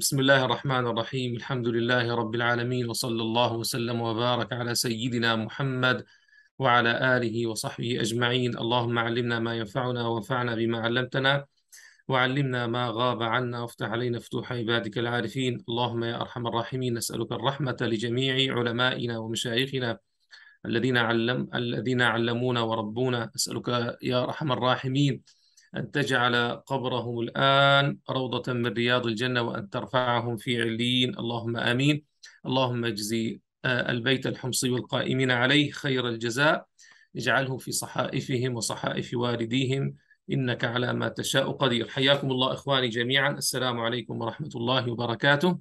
بسم الله الرحمن الرحيم الحمد لله رب العالمين وصلى الله وسلم وبارك على سيدنا محمد وعلى آله وصحبه أجمعين اللهم علمنا ما ينفعنا وانفعنا بما علمتنا وعلمنا ما غاب عنا وافتح علينا فتوح عبادك العارفين اللهم يا أرحم الراحمين نسألك الرحمة لجميع علمائنا ومشايخنا الذين علم الذين علمونا وربونا نسألك يا أرحم الراحمين أن تجعل قبرهم الآن روضة من رياض الجنة وأن ترفعهم في عليين اللهم آمين اللهم اجزي آه، البيت الحمصي والقائمين عليه خير الجزاء اجعله في صحائفهم وصحائف والديهم إنك على ما تشاء قدير حياكم الله إخواني جميعا السلام عليكم ورحمة الله وبركاته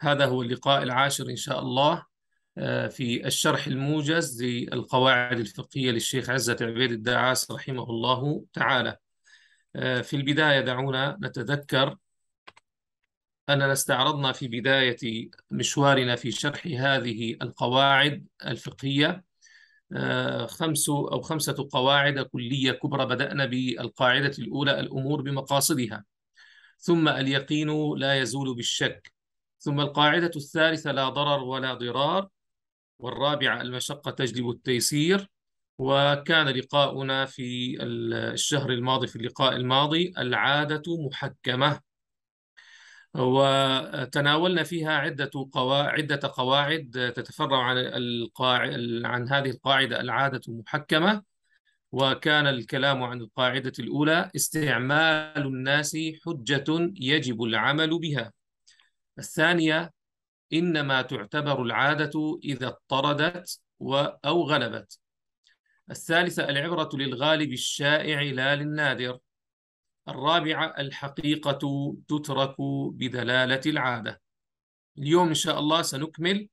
هذا هو اللقاء العاشر إن شاء الله في الشرح الموجز للقواعد الفقهية للشيخ عزة عبيد الدعاس رحمه الله تعالى آه، في البداية دعونا نتذكر أننا استعرضنا في بداية مشوارنا في شرح هذه القواعد الفقهية آه، خمس أو خمسة قواعد كلية كبرى بدأنا بالقاعدة الأولى الأمور بمقاصدها ثم اليقين لا يزول بالشك ثم القاعدة الثالثة لا ضرر ولا ضرار والرابعة المشقة تجلب التيسير وكان لقاؤنا في الشهر الماضي في اللقاء الماضي العادة محكمة وتناولنا فيها عدة قواعد عدة قواعد تتفرع عن عن هذه القاعدة العادة محكمة وكان الكلام عن القاعدة الأولى استعمال الناس حجة يجب العمل بها الثانية إنما تعتبر العادة إذا اضطردت أو غلبت الثالثة العبرة للغالب الشائع لا للنادر الرابعة الحقيقة تترك بدلالة العادة اليوم إن شاء الله سنكمل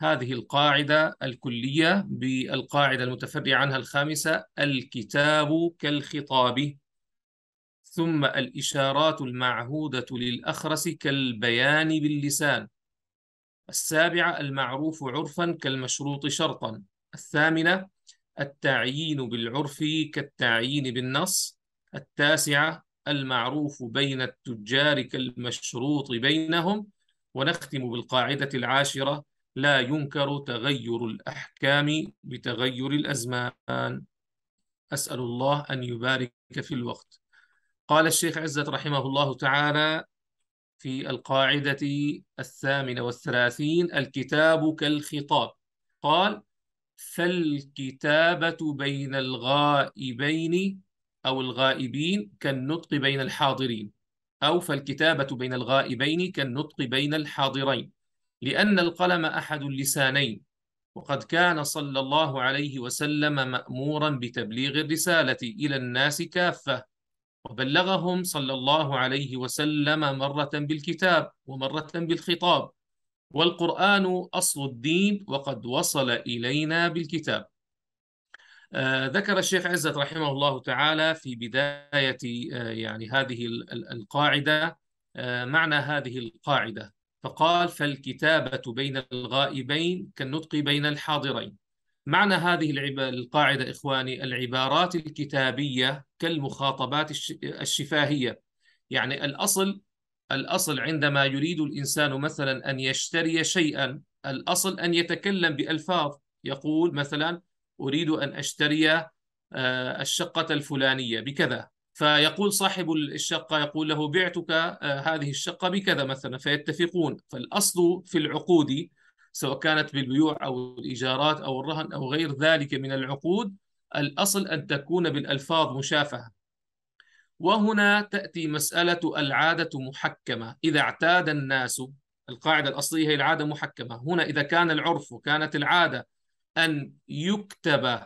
هذه القاعدة الكلية بالقاعدة المتفرعة عنها الخامسة الكتاب كالخطاب ثم الإشارات المعهودة للأخرس كالبيان باللسان السابعة المعروف عرفا كالمشروط شرطا الثامنة التعيين بالعرف كالتعيين بالنص التاسعة المعروف بين التجار كالمشروط بينهم ونختم بالقاعدة العاشرة لا ينكر تغير الأحكام بتغير الأزمان أسأل الله أن يبارك في الوقت قال الشيخ عزت رحمه الله تعالى في القاعدة الثامنة والثلاثين الكتاب كالخطاب قال فالكتابة بين الغائبين أو الغائبين كالنطق بين الحاضرين أو فالكتابة بين الغائبين كالنطق بين الحاضرين لأن القلم أحد اللسانين وقد كان صلى الله عليه وسلم مأمورا بتبليغ الرسالة إلى الناس كافة وبلغهم صلى الله عليه وسلم مرة بالكتاب ومرة بالخطاب والقرآن أصل الدين وقد وصل إلينا بالكتاب آه، ذكر الشيخ عزت رحمه الله تعالى في بداية آه، يعني هذه القاعدة آه، معنى هذه القاعدة فقال فالكتابة بين الغائبين كالنطق بين الحاضرين معنى هذه القاعدة إخواني العبارات الكتابية كالمخاطبات الشفاهية يعني الأصل الأصل عندما يريد الإنسان مثلا أن يشتري شيئا الأصل أن يتكلم بألفاظ يقول مثلا أريد أن أشتري آه، الشقة الفلانية بكذا فيقول صاحب الشقة يقول له بعتك آه، هذه الشقة بكذا مثلا فيتفقون فالأصل في العقود سواء كانت بالبيوع أو الإيجارات أو الرهن أو غير ذلك من العقود الأصل أن تكون بالألفاظ مشافهة وهنا تأتي مسألة العادة محكمة إذا اعتاد الناس القاعدة الأصلية هي العادة محكمة هنا إذا كان العرف وكانت العادة أن يكتب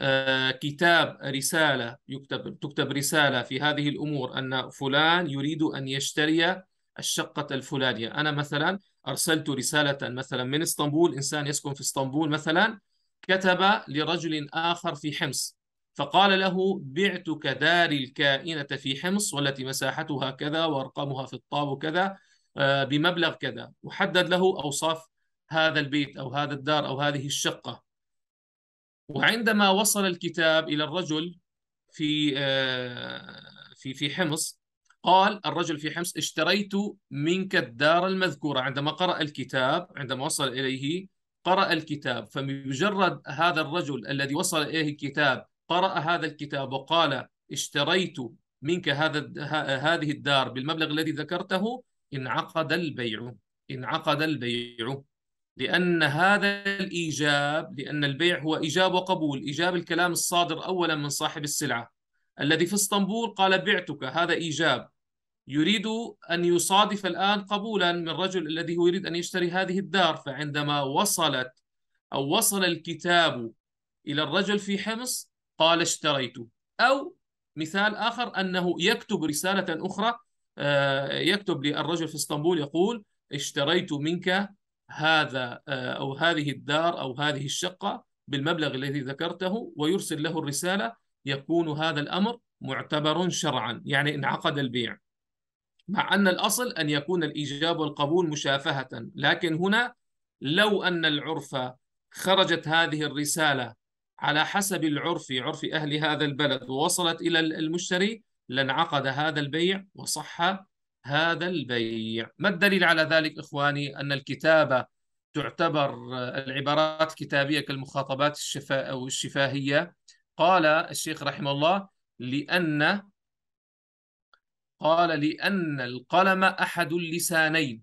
آه، كتاب رسالة يكتب تكتب رسالة في هذه الأمور أن فلان يريد أن يشتري الشقة الفلانية أنا مثلا أرسلت رسالة مثلا من اسطنبول إنسان يسكن في اسطنبول مثلا كتب لرجل آخر في حمص فقال له بعتك دار الكائنة في حمص والتي مساحتها كذا وأرقامها في الطاب كذا آه، بمبلغ كذا وحدد له أوصاف هذا البيت أو هذا الدار أو هذه الشقة وعندما وصل الكتاب إلى الرجل في آه، في في حمص قال الرجل في حمص اشتريت منك الدار المذكورة عندما قرأ الكتاب عندما وصل إليه قرأ الكتاب فمجرد هذا الرجل الذي وصل إليه الكتاب قرأ هذا الكتاب وقال اشتريت منك هذا هذه الدار بالمبلغ الذي ذكرته انعقد البيع انعقد البيع لأن هذا الإيجاب لأن البيع هو إيجاب وقبول إيجاب الكلام الصادر أولا من صاحب السلعة الذي في اسطنبول قال بعتك هذا إيجاب يريد أن يصادف الآن قبولا من رجل الذي هو يريد أن يشتري هذه الدار فعندما وصلت أو وصل الكتاب إلى الرجل في حمص قال اشتريت أو مثال آخر أنه يكتب رسالة أخرى آه، يكتب للرجل في اسطنبول يقول اشتريت منك هذا آه، أو هذه الدار أو هذه الشقة بالمبلغ الذي ذكرته ويرسل له الرسالة يكون هذا الأمر معتبر شرعا يعني انعقد البيع مع أن الأصل أن يكون الإيجاب والقبول مشافهة لكن هنا لو أن العرف خرجت هذه الرسالة على حسب العرف عرف أهل هذا البلد ووصلت إلى المشتري لانعقد هذا البيع وصح هذا البيع ما الدليل على ذلك إخواني أن الكتابة تعتبر العبارات الكتابية كالمخاطبات الشفا أو الشفاهية قال الشيخ رحمه الله لأن قال لأن القلم أحد اللسانين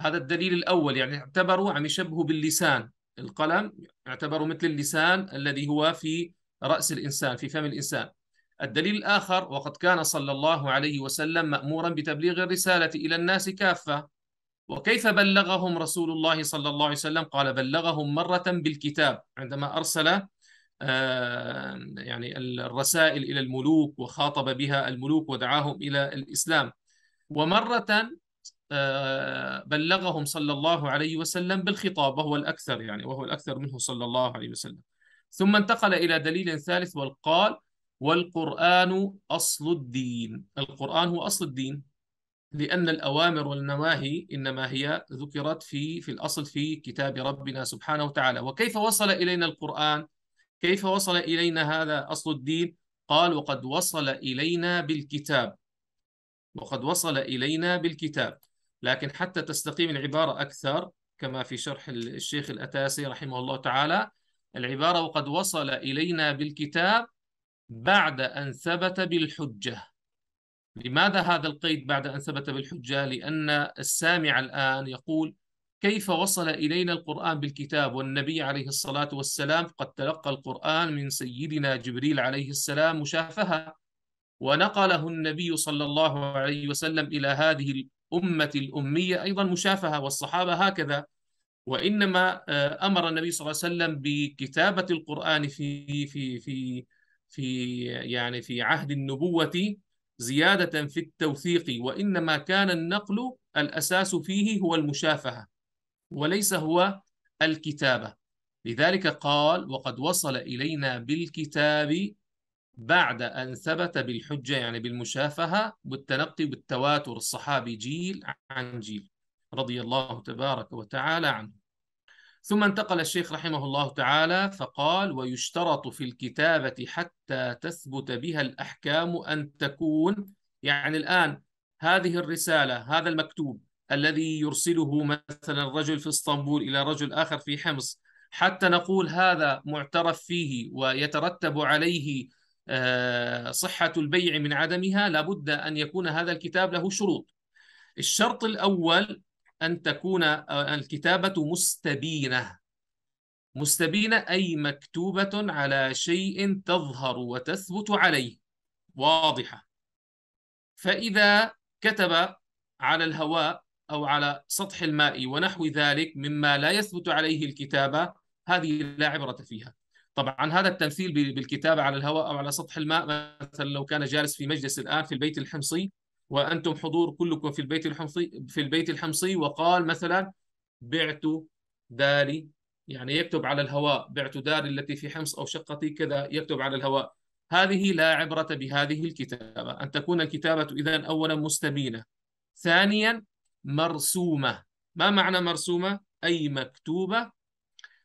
هذا الدليل الأول يعني اعتبروا عم يشبهوا باللسان القلم اعتبروا مثل اللسان الذي هو في رأس الإنسان في فم الإنسان الدليل الآخر وقد كان صلى الله عليه وسلم مأمورا بتبليغ الرسالة إلى الناس كافة وكيف بلغهم رسول الله صلى الله عليه وسلم قال بلغهم مرة بالكتاب عندما أرسل يعني الرسائل إلى الملوك وخاطب بها الملوك ودعاهم إلى الإسلام ومرة آه، بلغهم صلى الله عليه وسلم بالخطاب وهو الأكثر يعني وهو الأكثر منه صلى الله عليه وسلم ثم انتقل إلى دليل ثالث وقال والقرآن أصل الدين القرآن هو أصل الدين لأن الأوامر والنواهي إنما هي ذكرت في في الأصل في كتاب ربنا سبحانه وتعالى وكيف وصل إلينا القرآن كيف وصل إلينا هذا أصل الدين؟ قال وقد وصل إلينا بالكتاب وقد وصل إلينا بالكتاب لكن حتى تستقيم العبارة أكثر كما في شرح الشيخ الأتاسي رحمه الله تعالى العبارة وقد وصل إلينا بالكتاب بعد أن ثبت بالحجة لماذا هذا القيد بعد أن ثبت بالحجة؟ لأن السامع الآن يقول كيف وصل إلينا القرآن بالكتاب والنبي عليه الصلاة والسلام قد تلقى القرآن من سيدنا جبريل عليه السلام مشافهة ونقله النبي صلى الله عليه وسلم إلى هذه الأمة الأمية أيضا مشافهة والصحابة هكذا وإنما آه، أمر النبي صلى الله عليه وسلم بكتابة القرآن في في في في يعني في عهد النبوة زيادة في التوثيق وإنما كان النقل الأساس فيه هو المشافهة وليس هو الكتابة لذلك قال وقد وصل إلينا بالكتاب بعد أن ثبت بالحجة يعني بالمشافهة والتلقي بالتواتر الصحابي جيل عن جيل رضي الله تبارك وتعالى عنه ثم انتقل الشيخ رحمه الله تعالى فقال ويشترط في الكتابة حتى تثبت بها الأحكام أن تكون يعني الآن هذه الرسالة هذا المكتوب الذي يرسله مثلا رجل في اسطنبول الى رجل اخر في حمص حتى نقول هذا معترف فيه ويترتب عليه آه، صحه البيع من عدمها لابد ان يكون هذا الكتاب له شروط الشرط الاول ان تكون آه، الكتابه مستبينه مستبينه اي مكتوبه على شيء تظهر وتثبت عليه واضحه فاذا كتب على الهواء أو على سطح الماء ونحو ذلك مما لا يثبت عليه الكتابة هذه لا عبرة فيها طبعا هذا التمثيل بالكتابة على الهواء أو على سطح الماء مثلا لو كان جالس في مجلس الآن في البيت الحمصي وأنتم حضور كلكم في البيت الحمصي في البيت الحمصي وقال مثلا بعت داري يعني يكتب على الهواء بعت داري التي في حمص أو شقتي كذا يكتب على الهواء هذه لا عبرة بهذه الكتابة أن تكون الكتابة إذا أولا مستبينة ثانيا مرسومة ما معنى مرسومة؟ أي مكتوبة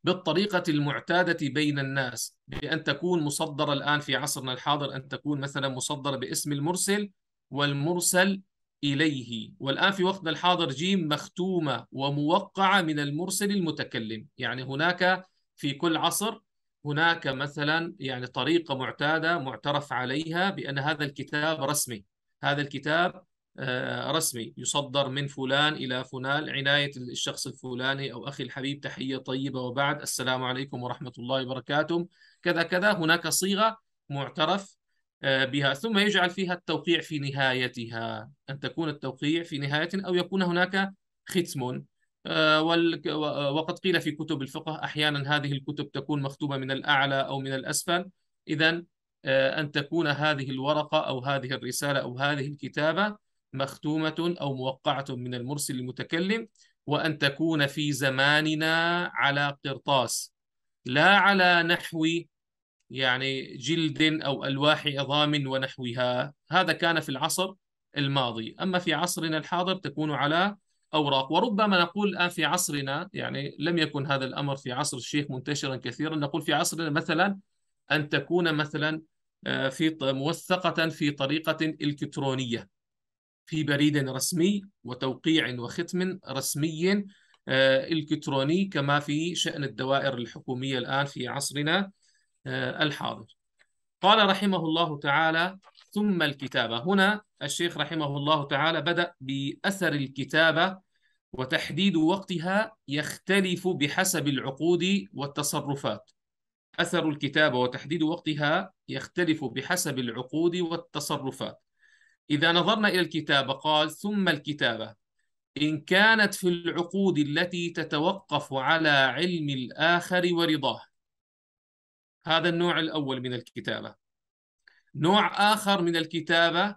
بالطريقة المعتادة بين الناس بأن تكون مصدرة الآن في عصرنا الحاضر أن تكون مثلا مصدرة باسم المرسل والمرسل إليه والآن في وقتنا الحاضر جيم مختومة وموقعة من المرسل المتكلم يعني هناك في كل عصر هناك مثلا يعني طريقة معتادة معترف عليها بأن هذا الكتاب رسمي هذا الكتاب آه، رسمي يصدر من فلان إلى فلان عناية الشخص الفلاني أو أخي الحبيب تحية طيبة وبعد السلام عليكم ورحمة الله وبركاته كذا كذا هناك صيغة معترف آه، بها ثم يجعل فيها التوقيع في نهايتها أن تكون التوقيع في نهاية أو يكون هناك ختم آه، وقد قيل في كتب الفقه أحيانا هذه الكتب تكون مكتوبة من الأعلى أو من الأسفل إذا أن تكون هذه الورقة أو هذه الرسالة أو هذه الكتابة مختومة أو موقعة من المرسل المتكلم وأن تكون في زماننا على قرطاس لا على نحو يعني جلد أو ألواح عظام ونحوها هذا كان في العصر الماضي أما في عصرنا الحاضر تكون على أوراق وربما نقول الآن في عصرنا يعني لم يكن هذا الأمر في عصر الشيخ منتشرا كثيرا نقول في عصرنا مثلا أن تكون مثلا آه، في موثقة في طريقة إلكترونية في بريد رسمي وتوقيع وختم رسمي آه، الكتروني كما في شان الدوائر الحكوميه الان في عصرنا آه، الحاضر. قال رحمه الله تعالى ثم الكتابه، هنا الشيخ رحمه الله تعالى بدا باثر الكتابه وتحديد وقتها يختلف بحسب العقود والتصرفات. اثر الكتابه وتحديد وقتها يختلف بحسب العقود والتصرفات. إذا نظرنا إلى الكتابة قال ثم الكتابة إن كانت في العقود التي تتوقف على علم الآخر ورضاه هذا النوع الأول من الكتابة نوع آخر من الكتابة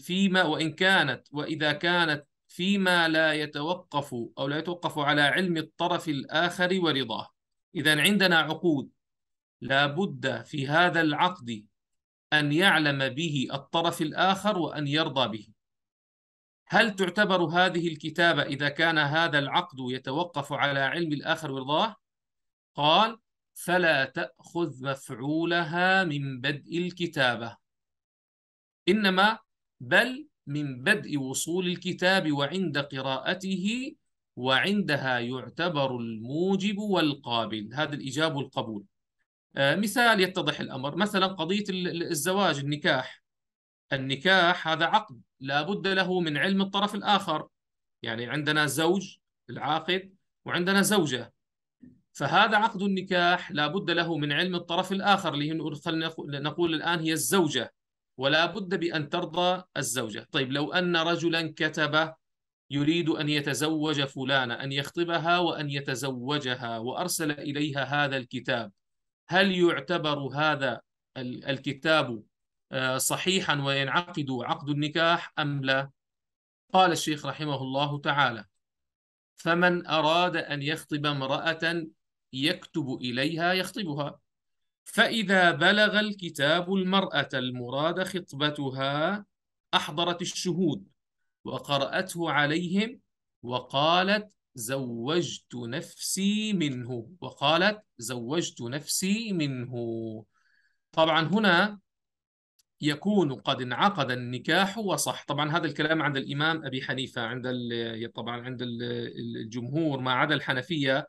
فيما وإن كانت وإذا كانت فيما لا يتوقف أو لا يتوقف على علم الطرف الآخر ورضاه إذا عندنا عقود لابد في هذا العقد أن يعلم به الطرف الآخر وأن يرضى به هل تعتبر هذه الكتابة إذا كان هذا العقد يتوقف على علم الآخر ورضاه؟ قال فلا تأخذ مفعولها من بدء الكتابة إنما بل من بدء وصول الكتاب وعند قراءته وعندها يعتبر الموجب والقابل هذا الإجاب والقبول آه، مثال يتضح الامر مثلا قضيه الزواج النكاح النكاح هذا عقد لابد له من علم الطرف الاخر يعني عندنا زوج العاقد وعندنا زوجه فهذا عقد النكاح لابد له من علم الطرف الاخر اللي خلينا نقول الان هي الزوجه ولا بد بان ترضى الزوجه طيب لو ان رجلا كتب يريد ان يتزوج فلانه ان يخطبها وان يتزوجها وارسل اليها هذا الكتاب هل يعتبر هذا الكتاب آه، صحيحا وينعقد عقد النكاح أم لا قال الشيخ رحمه الله تعالى فمن أراد أن يخطب امرأة يكتب إليها يخطبها فإذا بلغ الكتاب المرأة المراد خطبتها أحضرت الشهود وقرأته عليهم وقالت زوجت نفسي منه وقالت زوجت نفسي منه طبعا هنا يكون قد انعقد النكاح وصح طبعا هذا الكلام عند الإمام أبي حنيفة عند طبعا عند الجمهور ما عدا الحنفية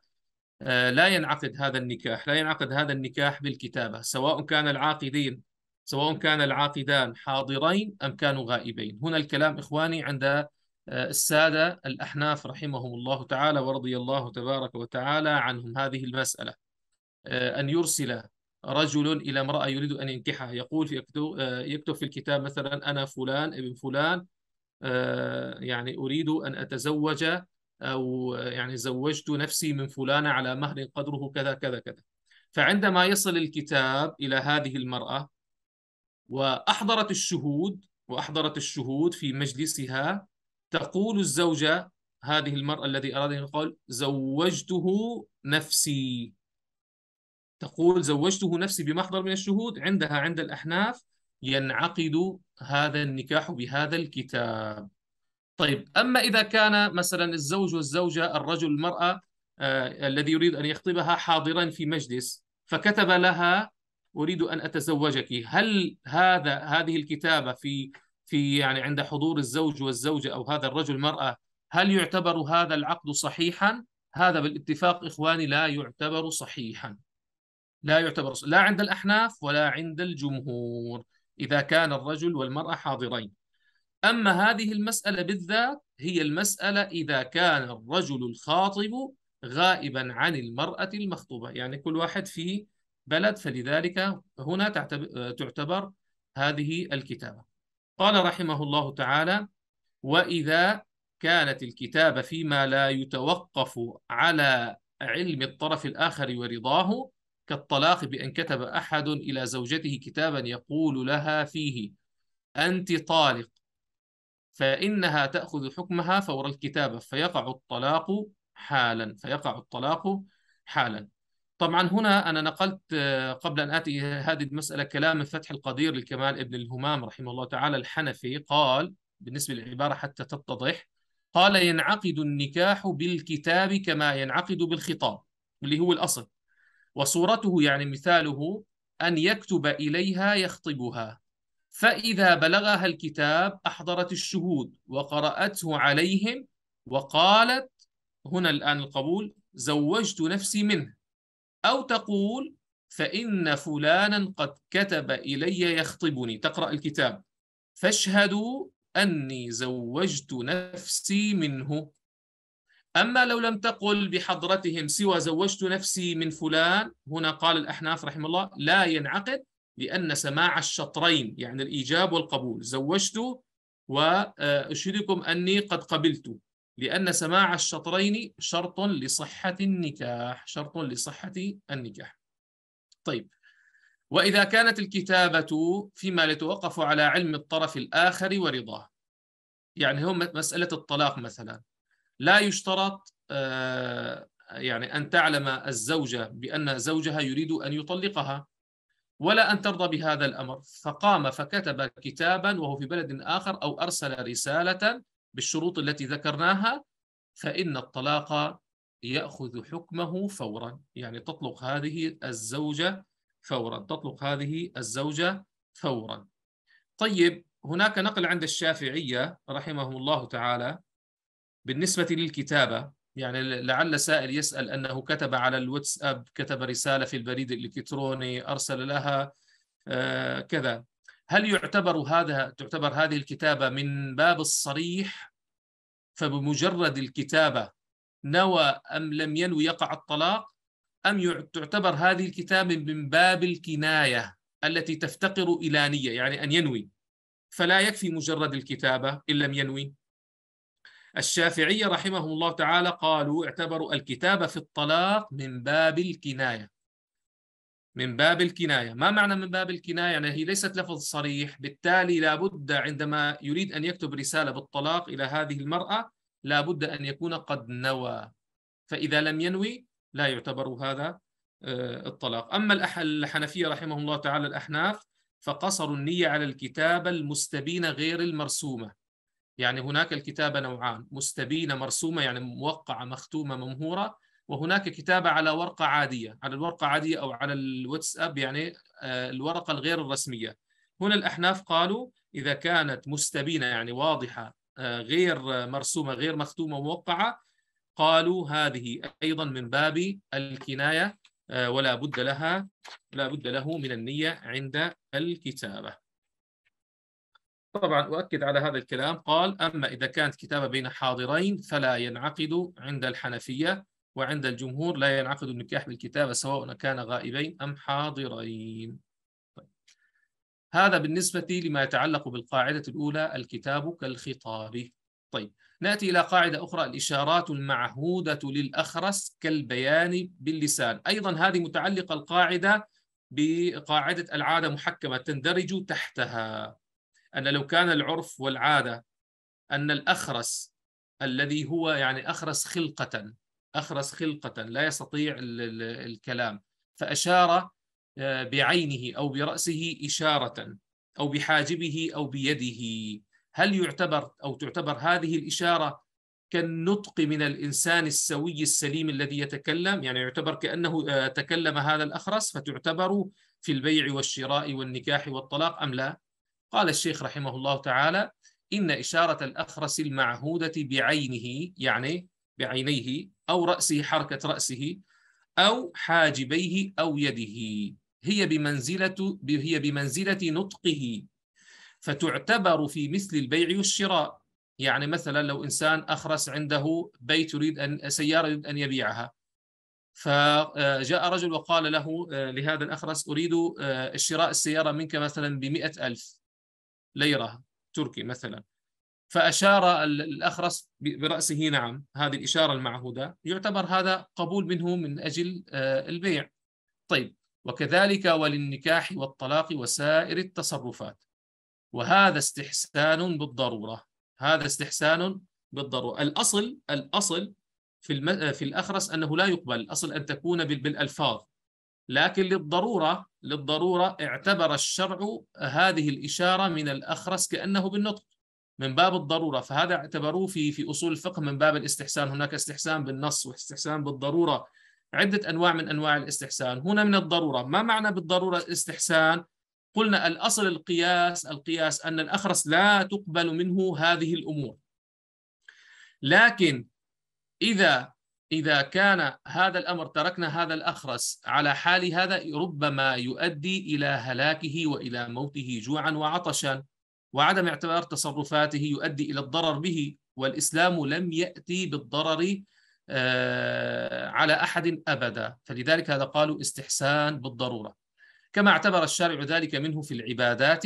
آه، لا ينعقد هذا النكاح لا ينعقد هذا النكاح بالكتابة سواء كان العاقدين سواء كان العاقدان حاضرين أم كانوا غائبين هنا الكلام إخواني عند السادة الأحناف رحمهم الله تعالى ورضي الله تبارك وتعالى عنهم هذه المسألة آه، أن يرسل رجل إلى امرأة يريد أن ينكحها يقول في يكتب آه، في الكتاب مثلا أنا فلان ابن فلان آه، يعني أريد أن أتزوج أو يعني زوجت نفسي من فلانة على مهر قدره كذا كذا كذا فعندما يصل الكتاب إلى هذه المرأة وأحضرت الشهود وأحضرت الشهود في مجلسها تقول الزوجة هذه المرأة الذي أراد أن يقول زوجته نفسي تقول زوجته نفسي بمحضر من الشهود عندها عند الأحناف ينعقد هذا النكاح بهذا الكتاب طيب أما إذا كان مثلا الزوج والزوجة الرجل المرأة آه الذي يريد أن يخطبها حاضرا في مجلس فكتب لها أريد أن أتزوجك هل هذا هذه الكتابة في في يعني عند حضور الزوج والزوجة أو هذا الرجل المرأة هل يعتبر هذا العقد صحيحا؟ هذا بالاتفاق إخواني لا يعتبر صحيحا لا يعتبر لا عند الأحناف ولا عند الجمهور إذا كان الرجل والمرأة حاضرين أما هذه المسألة بالذات هي المسألة إذا كان الرجل الخاطب غائبا عن المرأة المخطوبة يعني كل واحد في بلد فلذلك هنا تعتبر هذه الكتابة قال رحمه الله تعالى وإذا كانت الكتابة فيما لا يتوقف على علم الطرف الآخر ورضاه كالطلاق بأن كتب أحد إلى زوجته كتابا يقول لها فيه أنت طالق فإنها تأخذ حكمها فور الكتابة فيقع الطلاق حالا فيقع الطلاق حالا طبعا هنا أنا نقلت آه، قبل أن آتي هذه المسألة كلام الفتح فتح القدير لكمال ابن الهمام رحمه الله تعالى الحنفي قال بالنسبة للعبارة حتى تتضح قال ينعقد النكاح بالكتاب كما ينعقد بالخطاب اللي هو الأصل وصورته يعني مثاله أن يكتب إليها يخطبها فإذا بلغها الكتاب أحضرت الشهود وقرأته عليهم وقالت هنا الآن القبول زوجت نفسي منه أو تقول فإن فلانا قد كتب إلي يخطبني تقرأ الكتاب فاشهدوا أني زوجت نفسي منه أما لو لم تقل بحضرتهم سوى زوجت نفسي من فلان هنا قال الأحناف رحمه الله لا ينعقد لأن سماع الشطرين يعني الإيجاب والقبول زوجت وأشهدكم آه، أني قد قبلت لأن سماع الشطرين شرط لصحة النكاح شرط لصحة النكاح طيب وإذا كانت الكتابة فيما يتوقف على علم الطرف الآخر ورضاه يعني هم مسألة الطلاق مثلا لا يشترط آه، يعني أن تعلم الزوجة بأن زوجها يريد أن يطلقها ولا أن ترضى بهذا الأمر فقام فكتب كتابا وهو في بلد آخر أو أرسل رسالة بالشروط التي ذكرناها فإن الطلاق يأخذ حكمه فورا يعني تطلق هذه الزوجة فورا تطلق هذه الزوجة فورا طيب هناك نقل عند الشافعية رحمهم الله تعالى بالنسبة للكتابة يعني لعل سائل يسأل أنه كتب على الواتساب كتب رسالة في البريد الإلكتروني أرسل لها آه، كذا هل يعتبر هذا تعتبر هذه الكتابة من باب الصريح فبمجرد الكتابة نوى أم لم ينوي يقع الطلاق أم تعتبر هذه الكتابة من باب الكناية التي تفتقر إلى نية يعني أن ينوي فلا يكفي مجرد الكتابة إن لم ينوي الشافعية رحمهم الله تعالى قالوا اعتبروا الكتابة في الطلاق من باب الكناية من باب الكناية ما معنى من باب الكناية؟ يعني هي ليست لفظ صريح بالتالي لابد عندما يريد أن يكتب رسالة بالطلاق إلى هذه المرأة لابد أن يكون قد نوى فإذا لم ينوي لا يعتبر هذا آه، الطلاق أما الحنفية رحمه الله تعالى الأحناف فقصروا النية على الكتابة المستبينة غير المرسومة يعني هناك الكتابة نوعان مستبينة مرسومة يعني موقعة مختومة ممهورة وهناك كتابة على ورقة عادية على الورقة عادية أو على الواتساب يعني آه، الورقة الغير الرسمية هنا الأحناف قالوا إذا كانت مستبينة يعني واضحة آه، غير مرسومة غير مختومة موقعة قالوا هذه أيضا من باب الكناية آه، ولا بد لها لا بد له من النية عند الكتابة طبعا أؤكد على هذا الكلام قال أما إذا كانت كتابة بين حاضرين فلا ينعقد عند الحنفية وعند الجمهور لا ينعقد النكاح بالكتابة سواء كان غائبين أم حاضرين طيب. هذا بالنسبة لما يتعلق بالقاعدة الأولى الكتاب كالخطاب طيب نأتي إلى قاعدة أخرى الإشارات المعهودة للأخرس كالبيان باللسان أيضا هذه متعلقة القاعدة بقاعدة العادة محكمة تندرج تحتها أن لو كان العرف والعادة أن الأخرس الذي هو يعني أخرس خلقة أخرس خلقة لا يستطيع الكلام فأشار آه، بعينه أو برأسه إشارة أو بحاجبه أو بيده هل يعتبر أو تعتبر هذه الإشارة كالنطق من الإنسان السوي السليم الذي يتكلم يعني يعتبر كأنه آه، تكلم هذا الأخرس فتعتبر في البيع والشراء والنكاح والطلاق أم لا قال الشيخ رحمه الله تعالى إن إشارة الأخرس المعهودة بعينه يعني بعينيه أو رأسه حركة رأسه أو حاجبيه أو يده هي بمنزلة هي بمنزلة نطقه فتعتبر في مثل البيع والشراء يعني مثلا لو إنسان أخرس عنده بيت يريد أن سيارة يريد أن يبيعها فجاء رجل وقال له آه، لهذا الأخرس أريد آه، شراء السيارة منك مثلا بمئة ألف ليرة تركي مثلا فأشار الأخرس برأسه نعم هذه الإشارة المعهودة يعتبر هذا قبول منه من أجل آه، البيع طيب وكذلك وللنكاح والطلاق وسائر التصرفات وهذا استحسان بالضرورة هذا استحسان بالضرورة الأصل الأصل في آه، في الأخرس أنه لا يقبل الأصل أن تكون بالألفاظ لكن للضرورة للضرورة اعتبر الشرع هذه الإشارة من الأخرس كأنه بالنطق من باب الضروره فهذا اعتبروه في في اصول الفقه من باب الاستحسان هناك استحسان بالنص واستحسان بالضروره عده انواع من انواع الاستحسان هنا من الضروره ما معنى بالضروره الاستحسان قلنا الاصل القياس القياس ان الاخرس لا تقبل منه هذه الامور لكن اذا إذا كان هذا الأمر تركنا هذا الأخرس على حال هذا ربما يؤدي إلى هلاكه وإلى موته جوعا وعطشا وعدم اعتبار تصرفاته يؤدي إلى الضرر به والإسلام لم يأتي بالضرر آه، على أحد أبدا فلذلك هذا قالوا استحسان بالضرورة كما اعتبر الشارع ذلك منه في العبادات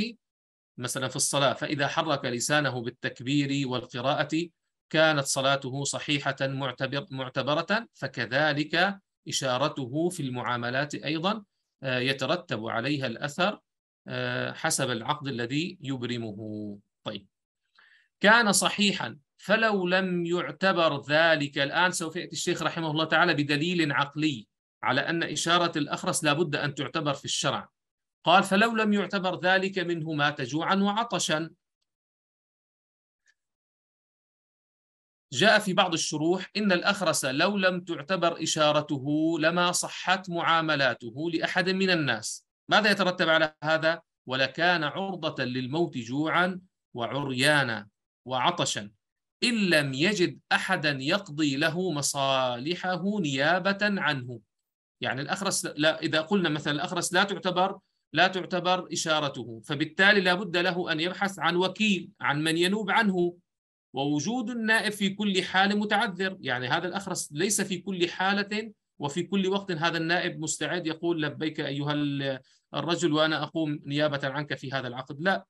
مثلا في الصلاة فإذا حرك لسانه بالتكبير والقراءة كانت صلاته صحيحة معتبر معتبرة فكذلك إشارته في المعاملات أيضا آه، يترتب عليها الأثر آه، حسب العقد الذي يبرمه طيب كان صحيحا فلو لم يعتبر ذلك الآن سوف يأتي الشيخ رحمه الله تعالى بدليل عقلي على أن إشارة الأخرس لابد أن تعتبر في الشرع قال فلو لم يعتبر ذلك منه مات جوعا وعطشا جاء في بعض الشروح إن الأخرس لو لم تعتبر إشارته لما صحت معاملاته لأحد من الناس ماذا يترتب على هذا ولكان عرضة للموت جوعا وعريانا وعطشا إن لم يجد أحدا يقضي له مصالحه نيابة عنه يعني الأخرس لا إذا قلنا مثلا الأخرس لا تعتبر لا تعتبر إشارته فبالتالي لا بد له أن يبحث عن وكيل عن من ينوب عنه ووجود النائب في كل حال متعذر يعني هذا الأخرس ليس في كل حالة وفي كل وقت هذا النائب مستعد يقول لبيك أيها الرجل وأنا أقوم نيابة عنك في هذا العقد لا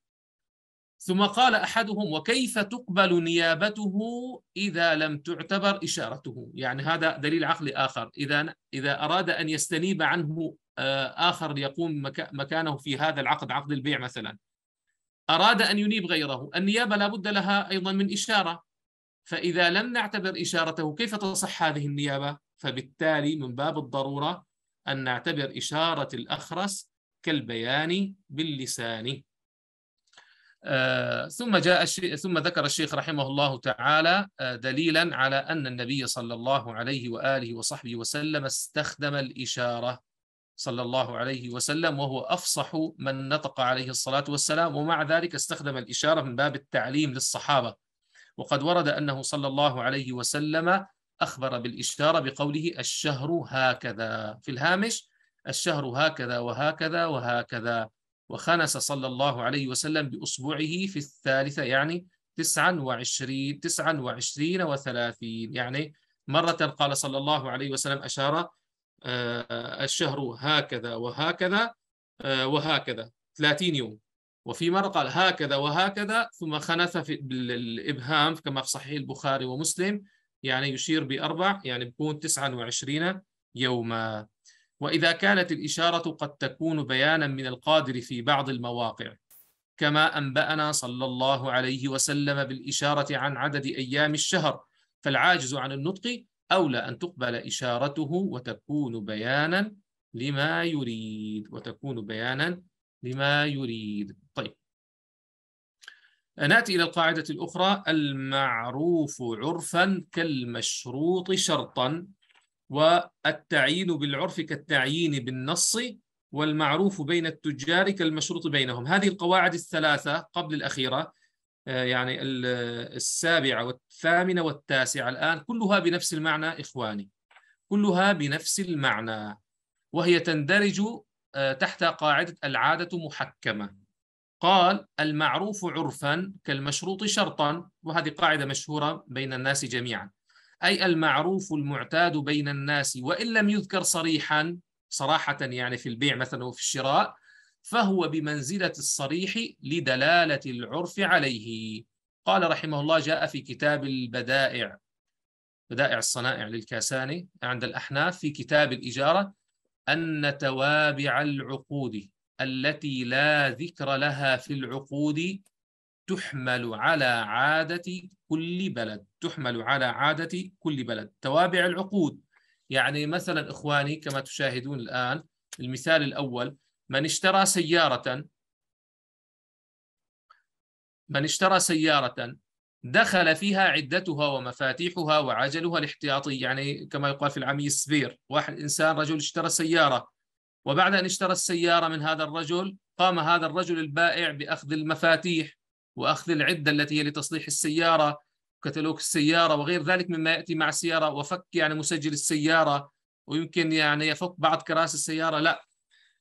ثم قال أحدهم وكيف تقبل نيابته إذا لم تعتبر إشارته يعني هذا دليل عقلي آخر إذا, إذا أراد أن يستنيب عنه آه، آخر ليقوم مكانه في هذا العقد عقد البيع مثلا أراد أن ينيب غيره النيابة لا بد لها أيضا من إشارة فإذا لم نعتبر إشارته كيف تصح هذه النيابة فبالتالي من باب الضرورة أن نعتبر إشارة الأخرس كالبيان باللسان آه ثم جاء الشي... ثم ذكر الشيخ رحمه الله تعالى آه دليلا على ان النبي صلى الله عليه واله وصحبه وسلم استخدم الاشاره صلى الله عليه وسلم وهو افصح من نطق عليه الصلاه والسلام ومع ذلك استخدم الاشاره من باب التعليم للصحابه وقد ورد انه صلى الله عليه وسلم أخبر بالإشارة بقوله الشهر هكذا في الهامش الشهر هكذا وهكذا وهكذا وخنس صلى الله عليه وسلم بأصبعه في الثالثة يعني 29 29 وثلاثين يعني مرة قال صلى الله عليه وسلم أشار آه، الشهر هكذا وهكذا آه، وهكذا 30 يوم وفي مرة قال هكذا وهكذا ثم خنث بالإبهام كما في صحيح البخاري ومسلم يعني يشير بأربع يعني بكون 29 يوما وإذا كانت الإشارة قد تكون بيانا من القادر في بعض المواقع كما أنبأنا صلى الله عليه وسلم بالإشارة عن عدد أيام الشهر فالعاجز عن النطق أولى أن تقبل إشارته وتكون بيانا لما يريد وتكون بيانا لما يريد طيب ناتي الى القاعده الاخرى المعروف عرفا كالمشروط شرطا والتعيين بالعرف كالتعيين بالنص والمعروف بين التجار كالمشروط بينهم هذه القواعد الثلاثه قبل الاخيره آه، يعني السابعه والثامنه والتاسعه الان كلها بنفس المعنى اخواني كلها بنفس المعنى وهي تندرج آه، تحت قاعده العاده محكمه قال المعروف عرفا كالمشروط شرطا وهذه قاعدة مشهورة بين الناس جميعا أي المعروف المعتاد بين الناس وإن لم يذكر صريحا صراحة يعني في البيع مثلا وفي الشراء فهو بمنزلة الصريح لدلالة العرف عليه قال رحمه الله جاء في كتاب البدائع بدائع الصنائع للكاساني عند الأحناف في كتاب الإجارة أن توابع العقود التي لا ذكر لها في العقود تحمل على عادة كل بلد تحمل على عادة كل بلد توابع العقود يعني مثلا إخواني كما تشاهدون الآن المثال الأول من اشترى سيارة من اشترى سيارة دخل فيها عدتها ومفاتيحها وعجلها الاحتياطي يعني كما يقال في العمي السبير واحد إنسان رجل اشترى سيارة وبعد أن اشترى السيارة من هذا الرجل قام هذا الرجل البائع بأخذ المفاتيح وأخذ العدة التي هي لتصليح السيارة كتالوج السيارة وغير ذلك مما يأتي مع السيارة وفك يعني مسجل السيارة ويمكن يعني يفك بعض كراسي السيارة لا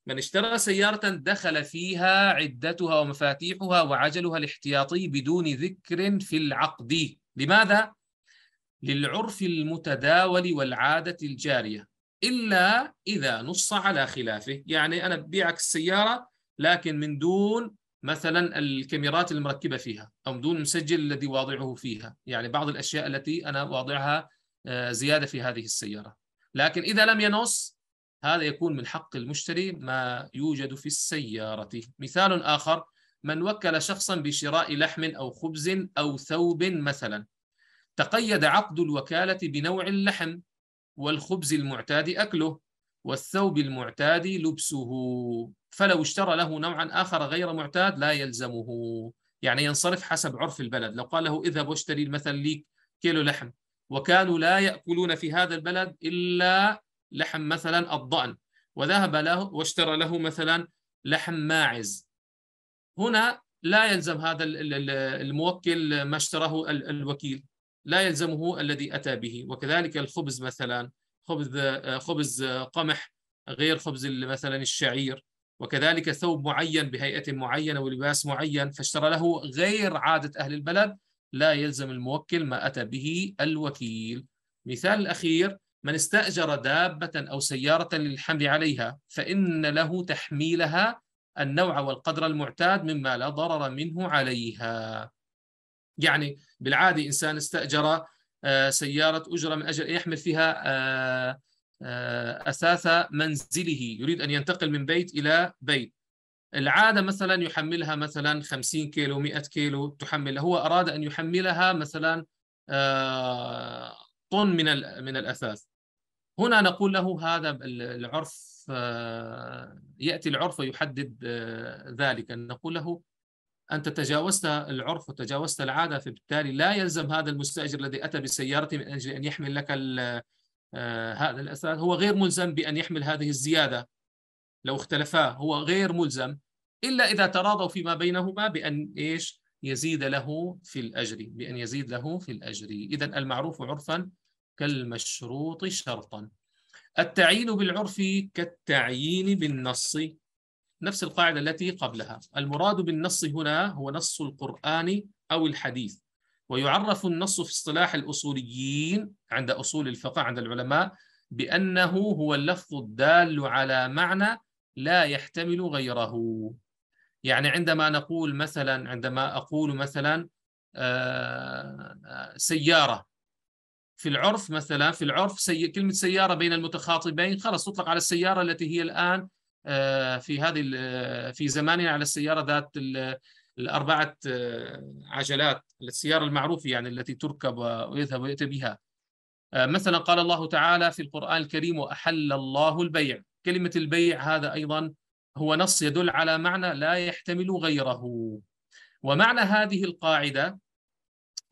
من اشترى سيارة دخل فيها عدتها ومفاتيحها وعجلها الاحتياطي بدون ذكر في العقد لماذا؟ للعرف المتداول والعادة الجارية إلا إذا نص على خلافه يعني أنا ببيعك السيارة لكن من دون مثلا الكاميرات المركبة فيها أو من دون المسجل الذي واضعه فيها يعني بعض الأشياء التي أنا واضعها آه، زيادة في هذه السيارة لكن إذا لم ينص هذا يكون من حق المشتري ما يوجد في السيارة مثال آخر من وكل شخصا بشراء لحم أو خبز أو ثوب مثلا تقيد عقد الوكالة بنوع اللحم والخبز المعتاد أكله والثوب المعتاد لبسه فلو اشترى له نوعا آخر غير معتاد لا يلزمه يعني ينصرف حسب عرف البلد لو قال له اذهب واشتري مثلا لي كيلو لحم وكانوا لا يأكلون في هذا البلد إلا لحم مثلا الضأن وذهب له واشترى له مثلا لحم ماعز هنا لا يلزم هذا الموكل ما اشتراه الوكيل لا يلزمه الذي أتى به وكذلك الخبز مثلا خبز آه، خبز آه، قمح غير خبز مثلا الشعير وكذلك ثوب معين بهيئة معينة ولباس معين فاشترى له غير عادة أهل البلد لا يلزم الموكل ما أتى به الوكيل مثال الأخير من استأجر دابة أو سيارة للحمل عليها فإن له تحميلها النوع والقدر المعتاد مما لا ضرر منه عليها يعني بالعادي إنسان استأجر آه، سيارة أجرة من أجل ان يحمل فيها آه، آه، أثاث منزله يريد أن ينتقل من بيت إلى بيت العادة مثلا يحملها مثلا 50 كيلو 100 كيلو تحمل هو أراد أن يحملها مثلا طن من من الأثاث هنا نقول له هذا العرف يأتي العرف ويحدد ذلك نقول له انت تجاوزت العرف وتجاوزت العاده فبالتالي لا يلزم هذا المستاجر الذي اتى بسيارته من اجل ان يحمل لك آه، هذا الاثاث هو غير ملزم بان يحمل هذه الزياده لو اختلفا هو غير ملزم الا اذا تراضوا فيما بينهما بان ايش يزيد له في الاجر بان يزيد له في الاجر اذا المعروف عرفا كالمشروط شرطا التعيين بالعرف كالتعيين بالنص نفس القاعدة التي قبلها المراد بالنص هنا هو نص القرآن أو الحديث ويعرف النص في اصطلاح الأصوليين عند أصول الفقه عند العلماء بأنه هو اللفظ الدال على معنى لا يحتمل غيره يعني عندما نقول مثلا عندما أقول مثلا آه، سيارة في العرف مثلا في العرف سي... كلمة سيارة بين المتخاطبين خلاص تطلق على السيارة التي هي الآن آه، في هذه آه، في زماننا على السياره ذات الاربعه آه، عجلات السياره المعروفه يعني التي تركب ويذهب وياتي بها مثلا قال الله تعالى في القران الكريم واحل الله البيع كلمه البيع هذا ايضا هو نص يدل على معنى لا يحتمل غيره ومعنى هذه القاعده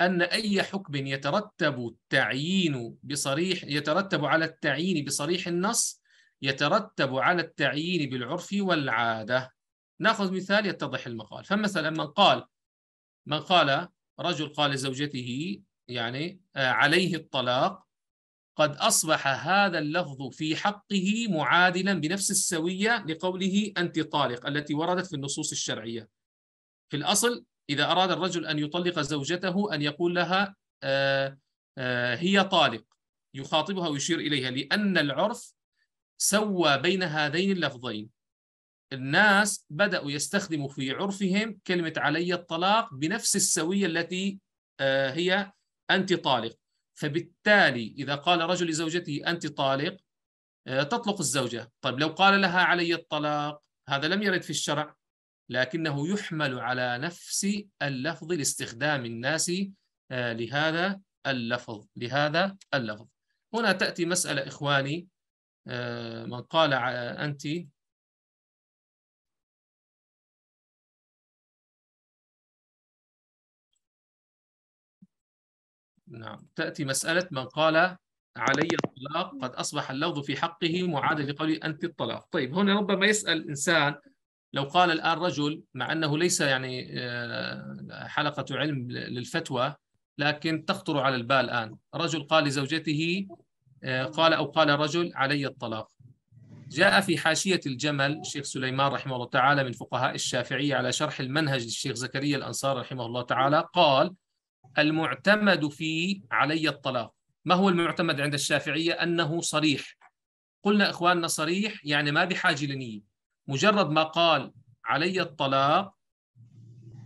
ان اي حكم يترتب التعيين بصريح يترتب على التعيين بصريح النص يترتب على التعيين بالعرف والعادة ناخذ مثال يتضح المقال فمثلا من قال من قال رجل قال لزوجته يعني آه، عليه الطلاق قد أصبح هذا اللفظ في حقه معادلا بنفس السوية لقوله أنت طالق التي وردت في النصوص الشرعية في الأصل إذا أراد الرجل أن يطلق زوجته أن يقول لها آه، آه، هي طالق يخاطبها ويشير إليها لأن العرف سوى بين هذين اللفظين الناس بدأوا يستخدموا في عرفهم كلمة علي الطلاق بنفس السوية التي آه، هي أنت طالق فبالتالي إذا قال رجل لزوجته أنت طالق آه، تطلق الزوجة طيب لو قال لها علي الطلاق هذا لم يرد في الشرع لكنه يحمل على نفس اللفظ لاستخدام الناس آه، لهذا اللفظ لهذا اللفظ هنا تأتي مسألة إخواني آه، من قال آه، أنت نعم تأتي مسألة من قال علي الطلاق قد أصبح اللفظ في حقه معادل لقوله أنت الطلاق طيب هنا ربما يسأل إنسان لو قال الآن رجل مع أنه ليس يعني آه، حلقة علم للفتوى لكن تخطر على البال الآن رجل قال لزوجته آه، قال أو قال رجل علي الطلاق جاء في حاشية الجمل الشيخ سليمان رحمه الله تعالى من فقهاء الشافعية على شرح المنهج للشيخ زكريا الأنصار رحمه الله تعالى قال المعتمد في علي الطلاق ما هو المعتمد عند الشافعية أنه صريح قلنا إخواننا صريح يعني ما بحاجة لنية مجرد ما قال علي الطلاق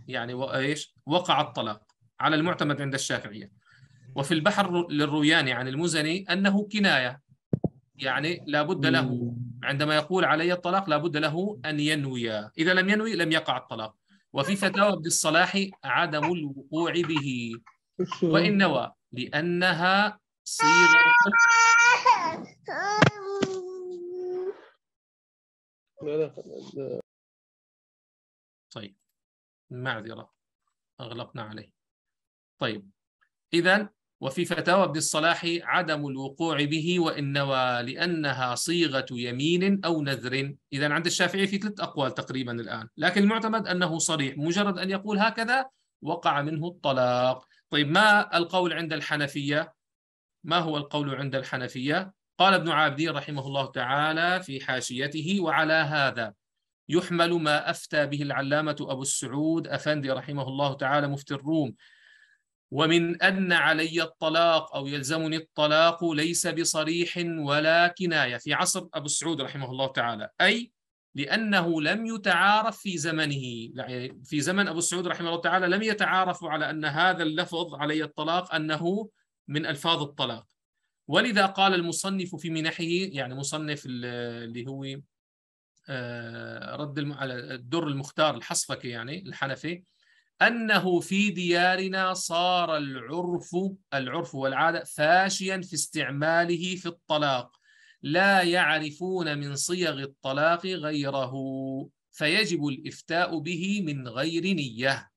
يعني وإيش وقع الطلاق على المعتمد عند الشافعية وفي البحر للروياني يعني عن المزني أنه كناية يعني لابد له عندما يقول علي الطلاق لابد له أن ينوي إذا لم ينوي لم يقع الطلاق وفي فتاوى ابن الصلاح عدم الوقوع به وإن نوى لأنها صيغة طيب معذرة أغلقنا عليه طيب إذا وفي فتاوى ابن الصلاح عدم الوقوع به وإن نوى لأنها صيغة يمين أو نذر إذا عند الشافعي في ثلاث أقوال تقريبا الآن لكن المعتمد أنه صريح مجرد أن يقول هكذا وقع منه الطلاق طيب ما القول عند الحنفية ما هو القول عند الحنفية قال ابن عابدين رحمه الله تعالى في حاشيته وعلى هذا يحمل ما أفتى به العلامة أبو السعود أفندي رحمه الله تعالى مفتي الروم ومن أن علي الطلاق أو يلزمني الطلاق ليس بصريح ولا كناية في عصر أبو السعود رحمه الله تعالى أي لأنه لم يتعارف في زمنه يعني في زمن أبو السعود رحمه الله تعالى لم يتعارفوا على أن هذا اللفظ علي الطلاق أنه من ألفاظ الطلاق ولذا قال المصنف في منحه يعني مصنف اللي هو آه، رد على الدر المختار الحصفكي يعني الحنفي أنه في ديارنا صار العرف العرف والعادة فاشيا في استعماله في الطلاق لا يعرفون من صيغ الطلاق غيره فيجب الإفتاء به من غير نية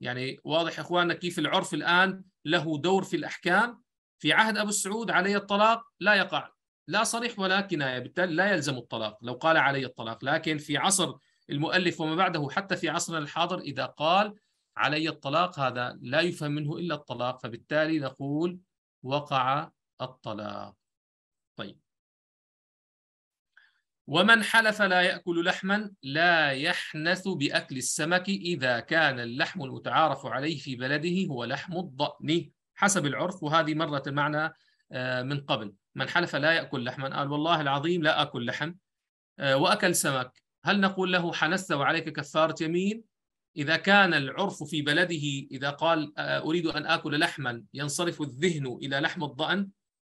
يعني واضح إخواننا كيف العرف الآن له دور في الأحكام في عهد أبو السعود علي الطلاق لا يقع لا صريح ولا كناية بالتالي لا يلزم الطلاق لو قال علي الطلاق لكن في عصر المؤلف وما بعده حتى في عصرنا الحاضر إذا قال علي الطلاق هذا لا يفهم منه إلا الطلاق فبالتالي نقول وقع الطلاق طيب ومن حلف لا يأكل لحما لا يحنث بأكل السمك إذا كان اللحم المتعارف عليه في بلده هو لحم الضأن حسب العرف وهذه مرت معنا آه، من قبل من حلف لا يأكل لحما قال والله العظيم لا أكل لحم آه، وأكل سمك هل نقول له حنست وعليك كفارة يمين إذا كان العرف في بلده إذا قال آه، أريد أن آكل لحما ينصرف الذهن إلى لحم الضأن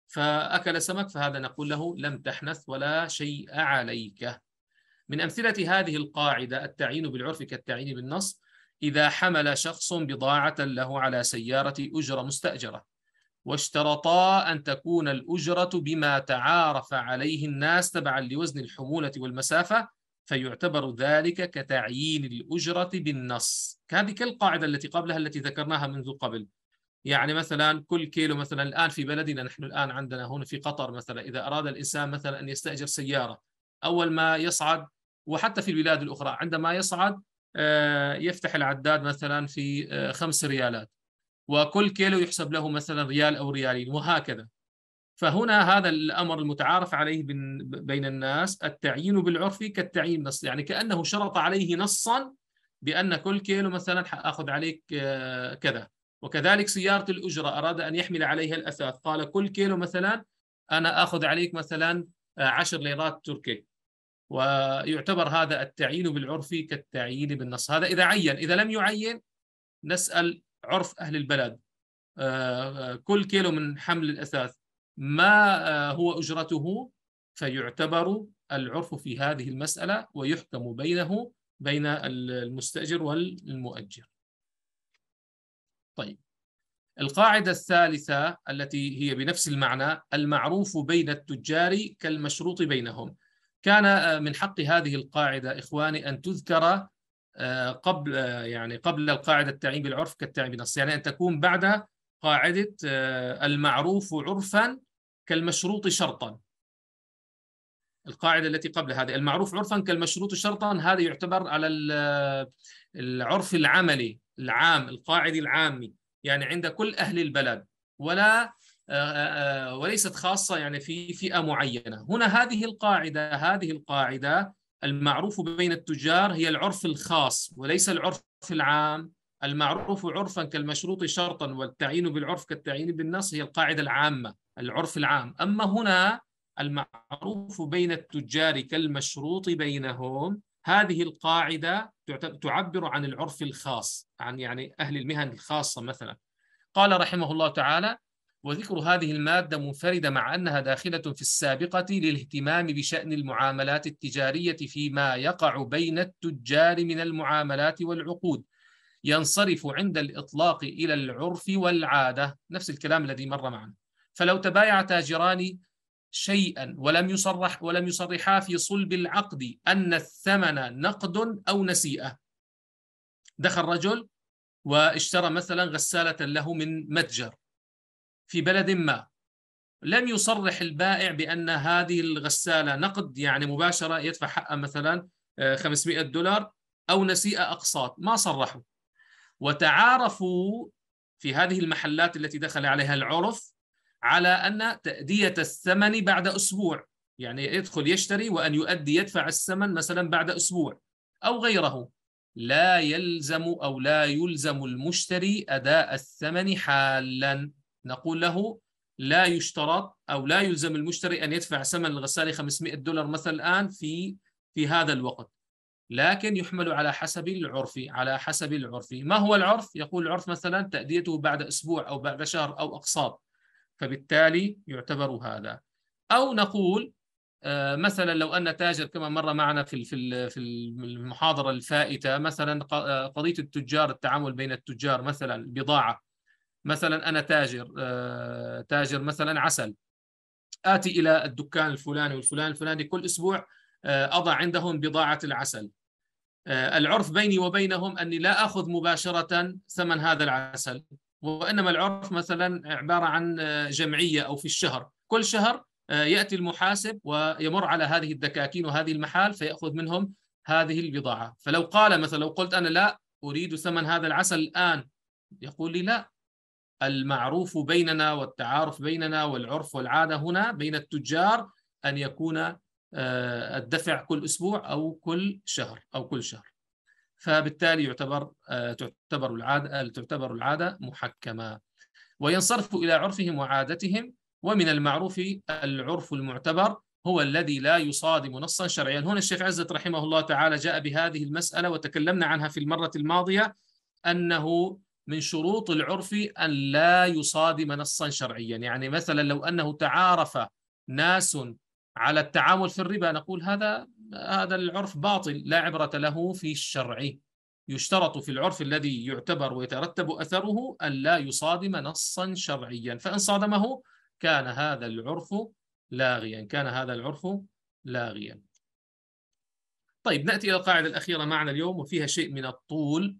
فأكل سمك فهذا نقول له لم تحنث ولا شيء عليك من أمثلة هذه القاعدة التعيين بالعرف كالتعيين بالنص إذا حمل شخص بضاعة له على سيارة أجرة مستأجرة واشترطا أن تكون الأجرة بما تعارف عليه الناس تبعا لوزن الحمولة والمسافة فيعتبر ذلك كتعيين الأجرة بالنص هذه كالقاعدة التي قبلها التي ذكرناها منذ قبل يعني مثلا كل كيلو مثلا الآن في بلدنا نحن الآن عندنا هنا في قطر مثلا إذا أراد الإنسان مثلا أن يستأجر سيارة أول ما يصعد وحتى في البلاد الأخرى عندما يصعد آه، يفتح العداد مثلا في آه، خمس ريالات وكل كيلو يحسب له مثلا ريال أو ريالين وهكذا فهنا هذا الامر المتعارف عليه بين الناس التعيين بالعرف كالتعيين بالنص يعني كانه شرط عليه نصا بان كل كيلو مثلا حاخذ عليك آه، كذا وكذلك سياره الاجره اراد ان يحمل عليها الاثاث قال كل كيلو مثلا انا اخذ عليك مثلا 10 آه، ليرات تركي ويعتبر هذا التعيين بالعرف كالتعيين بالنص هذا اذا عين اذا لم يعين نسال عرف اهل البلد آه، كل كيلو من حمل الاثاث ما آه، هو أجرته فيعتبر العرف في هذه المسألة ويحكم بينه بين المستأجر والمؤجر طيب القاعدة الثالثة التي هي بنفس المعنى المعروف بين التجار كالمشروط بينهم كان آه، من حق هذه القاعدة إخواني أن تذكر آه، قبل يعني قبل القاعدة التعيين بالعرف كالتعيين بالنص يعني أن تكون بعد قاعدة المعروف عرفا كالمشروط شرطا القاعدة التي قبل هذه المعروف عرفا كالمشروط شرطا هذا يعتبر على العرف العملي العام القاعدي العامي يعني عند كل أهل البلد ولا آه، آه، وليست خاصة يعني في فئة معينة هنا هذه القاعدة هذه القاعدة المعروف بين التجار هي العرف الخاص وليس العرف العام المعروف عرفا كالمشروط شرطا والتعيين بالعرف كالتعيين بالنص هي القاعدة العامة العرف العام أما هنا المعروف بين التجار كالمشروط بينهم هذه القاعدة تعبر عن العرف الخاص عن يعني أهل المهن الخاصة مثلا قال رحمه الله تعالى وذكر هذه المادة منفردة مع أنها داخلة في السابقة للاهتمام بشأن المعاملات التجارية فيما يقع بين التجار من المعاملات والعقود ينصرف عند الإطلاق إلى العرف والعادة نفس الكلام الذي مر معنا فلو تبايع تاجران شيئا ولم يصرح ولم يصرحا في صلب العقد ان الثمن نقد او نسيئه دخل رجل واشترى مثلا غساله له من متجر في بلد ما لم يصرح البائع بان هذه الغساله نقد يعني مباشره يدفع حقها مثلا 500 آه، دولار او نسيئه اقساط ما صرحوا وتعارفوا في هذه المحلات التي دخل عليها العرف على أن تأدية الثمن بعد أسبوع يعني يدخل يشتري وأن يؤدي يدفع الثمن مثلا بعد أسبوع أو غيره لا يلزم أو لا يلزم المشتري أداء الثمن حالا نقول له لا يشترط أو لا يلزم المشتري أن يدفع ثمن الغسالة 500 دولار مثلا الآن في في هذا الوقت لكن يحمل على حسب العرف على حسب العرف ما هو العرف؟ يقول العرف مثلا تأديته بعد أسبوع أو بعد شهر أو أقساط فبالتالي يعتبر هذا أو نقول آه، مثلا لو أن تاجر كما مر معنا في في المحاضرة الفائتة مثلا آه، قضية التجار التعامل بين التجار مثلا بضاعة مثلا أنا تاجر آه، تاجر مثلا عسل آتي إلى الدكان الفلاني والفلان الفلاني كل أسبوع أضع عندهم بضاعة العسل العرف بيني وبينهم أني لا أخذ مباشرة ثمن هذا العسل وانما العرف مثلا عباره عن آه، جمعيه او في الشهر كل شهر آه، ياتي المحاسب ويمر على هذه الدكاكين وهذه المحال فياخذ منهم هذه البضاعه فلو قال مثلا لو قلت انا لا اريد ثمن هذا العسل الان يقول لي لا المعروف بيننا والتعارف بيننا والعرف والعاده هنا بين التجار ان يكون آه، الدفع كل اسبوع او كل شهر او كل شهر فبالتالي يعتبر آه، تعتبر العادة آه، تعتبر العادة محكمة وينصرف إلى عرفهم وعادتهم ومن المعروف العرف المعتبر هو الذي لا يصادم نصا شرعيا هنا الشيخ عزت رحمه الله تعالى جاء بهذه المسألة وتكلمنا عنها في المرة الماضية أنه من شروط العرف أن لا يصادم نصا شرعيا يعني مثلا لو أنه تعارف ناس على التعامل في الربا نقول هذا هذا العرف باطل لا عبرة له في الشرع يشترط في العرف الذي يعتبر ويترتب أثره أن لا يصادم نصا شرعيا فإن صادمه كان هذا العرف لاغيا كان هذا العرف لاغيا طيب نأتي إلى القاعدة الأخيرة معنا اليوم وفيها شيء من الطول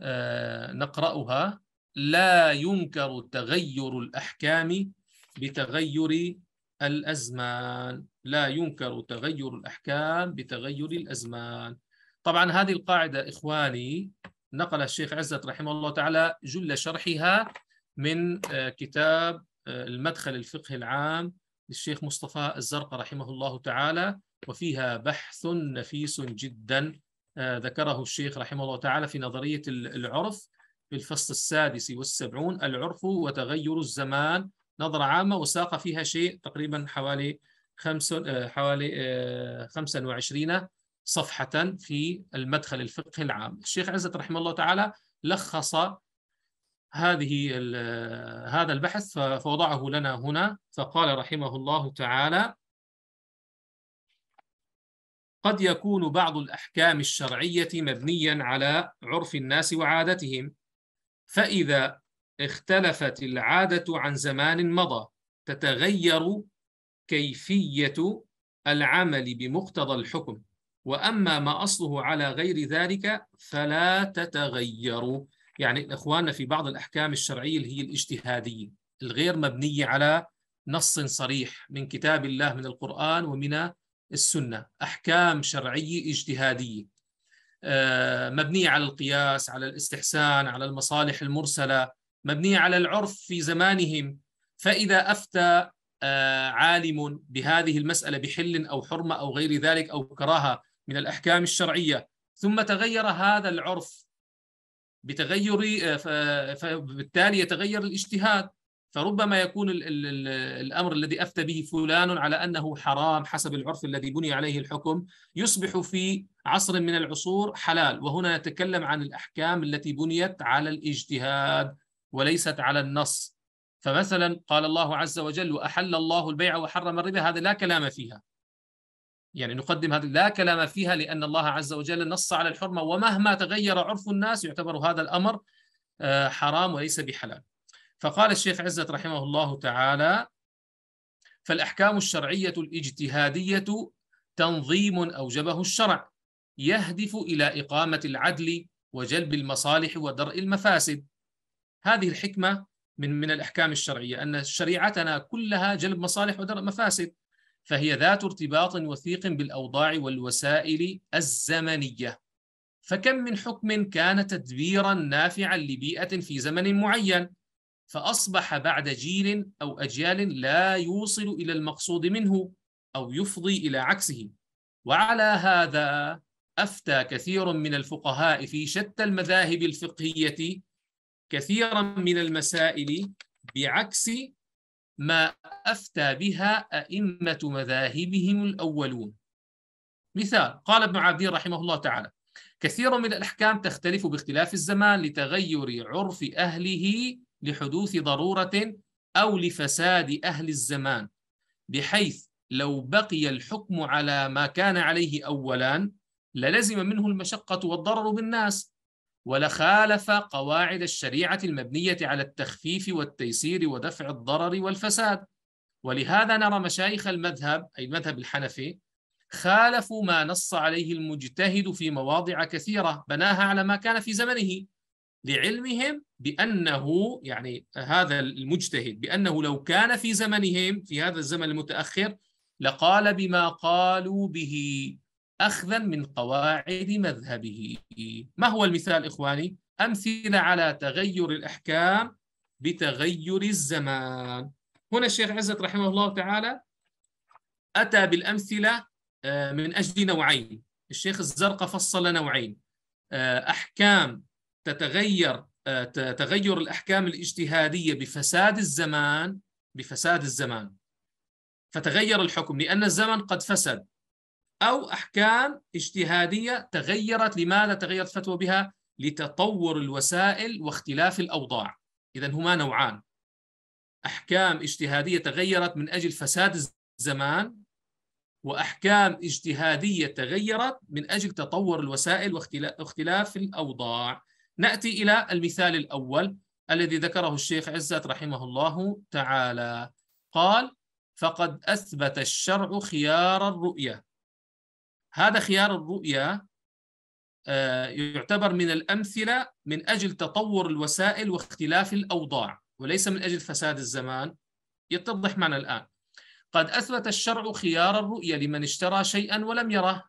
آه، نقرأها لا ينكر تغير الأحكام بتغير الأزمان لا ينكر تغير الأحكام بتغير الأزمان طبعا هذه القاعدة إخواني نقل الشيخ عزت رحمه الله تعالى جل شرحها من آه، كتاب آه، المدخل الفقه العام للشيخ مصطفى الزرق رحمه الله تعالى وفيها بحث نفيس جدا آه، ذكره الشيخ رحمه الله تعالى في نظرية العرف في الفصل السادس والسبعون العرف وتغير الزمان نظرة عامة وساق فيها شيء تقريبا حوالي خمس آه، حوالي 25 آه، صفحة في المدخل الفقهي العام الشيخ عزت رحمه الله تعالى لخص هذه آه، هذا البحث فوضعه لنا هنا فقال رحمه الله تعالى قد يكون بعض الأحكام الشرعية مبنيا على عرف الناس وعادتهم فإذا اختلفت العادة عن زمان مضى تتغير كيفية العمل بمقتضى الحكم وأما ما أصله على غير ذلك فلا تتغير يعني إخواننا في بعض الأحكام الشرعية اللي هي الاجتهادية الغير مبنية على نص صريح من كتاب الله من القرآن ومن السنة أحكام شرعية اجتهادية آه، مبنية على القياس على الاستحسان على المصالح المرسلة مبنية على العرف في زمانهم فإذا أفتى آه، عالم بهذه المسألة بحل أو حرمة أو غير ذلك أو كراهة من الأحكام الشرعية ثم تغير هذا العرف بتغير آه، فبالتالي يتغير الاجتهاد فربما يكون الامر الذي افتى به فلان على انه حرام حسب العرف الذي بني عليه الحكم يصبح في عصر من العصور حلال وهنا نتكلم عن الاحكام التي بنيت على الاجتهاد وليست على النص فمثلا قال الله عز وجل وأحل الله البيع وحرم الربا هذا لا كلام فيها يعني نقدم هذا لا كلام فيها لأن الله عز وجل نص على الحرمة ومهما تغير عرف الناس يعتبر هذا الأمر آه، حرام وليس بحلال فقال الشيخ عزت رحمه الله تعالى فالأحكام الشرعية الاجتهادية تنظيم أوجبه الشرع يهدف إلى إقامة العدل وجلب المصالح ودرء المفاسد هذه الحكمة من من الاحكام الشرعيه ان شريعتنا كلها جلب مصالح ودرء مفاسد فهي ذات ارتباط وثيق بالاوضاع والوسائل الزمنيه فكم من حكم كان تدبيرا نافعا لبيئه في زمن معين فاصبح بعد جيل او اجيال لا يوصل الى المقصود منه او يفضي الى عكسه وعلى هذا افتى كثير من الفقهاء في شتى المذاهب الفقهيه كثيرا من المسائل بعكس ما أفتى بها أئمة مذاهبهم الأولون مثال قال ابن عابدين رحمه الله تعالى كثير من الأحكام تختلف باختلاف الزمان لتغير عرف أهله لحدوث ضرورة أو لفساد أهل الزمان بحيث لو بقي الحكم على ما كان عليه أولا للزم منه المشقة والضرر بالناس ولخالف قواعد الشريعة المبنية على التخفيف والتيسير ودفع الضرر والفساد ولهذا نرى مشايخ المذهب أي المذهب الحنفي خالفوا ما نص عليه المجتهد في مواضع كثيرة بناها على ما كان في زمنه لعلمهم بأنه يعني هذا المجتهد بأنه لو كان في زمنهم في هذا الزمن المتأخر لقال بما قالوا به أخذا من قواعد مذهبه ما هو المثال إخواني؟ أمثلة على تغير الأحكام بتغير الزمان هنا الشيخ عزت رحمه الله تعالى أتى بالأمثلة آه، من أجل نوعين الشيخ الزرقة فصل نوعين آه، أحكام تتغير آه، تغير الأحكام الاجتهادية بفساد الزمان بفساد الزمان فتغير الحكم لأن الزمن قد فسد أو أحكام اجتهادية تغيرت لماذا تغيرت الفتوى بها لتطور الوسائل واختلاف الأوضاع إذا هما نوعان أحكام اجتهادية تغيرت من أجل فساد الزمان وأحكام اجتهادية تغيرت من أجل تطور الوسائل واختلاف الأوضاع نأتي إلى المثال الأول الذي ذكره الشيخ عزت رحمه الله تعالى قال فقد أثبت الشرع خيار الرؤية هذا خيار الرؤية آه، يعتبر من الأمثلة من أجل تطور الوسائل واختلاف الأوضاع وليس من أجل فساد الزمان يتضح معنا الآن قد أثبت الشرع خيار الرؤية لمن اشترى شيئا ولم يره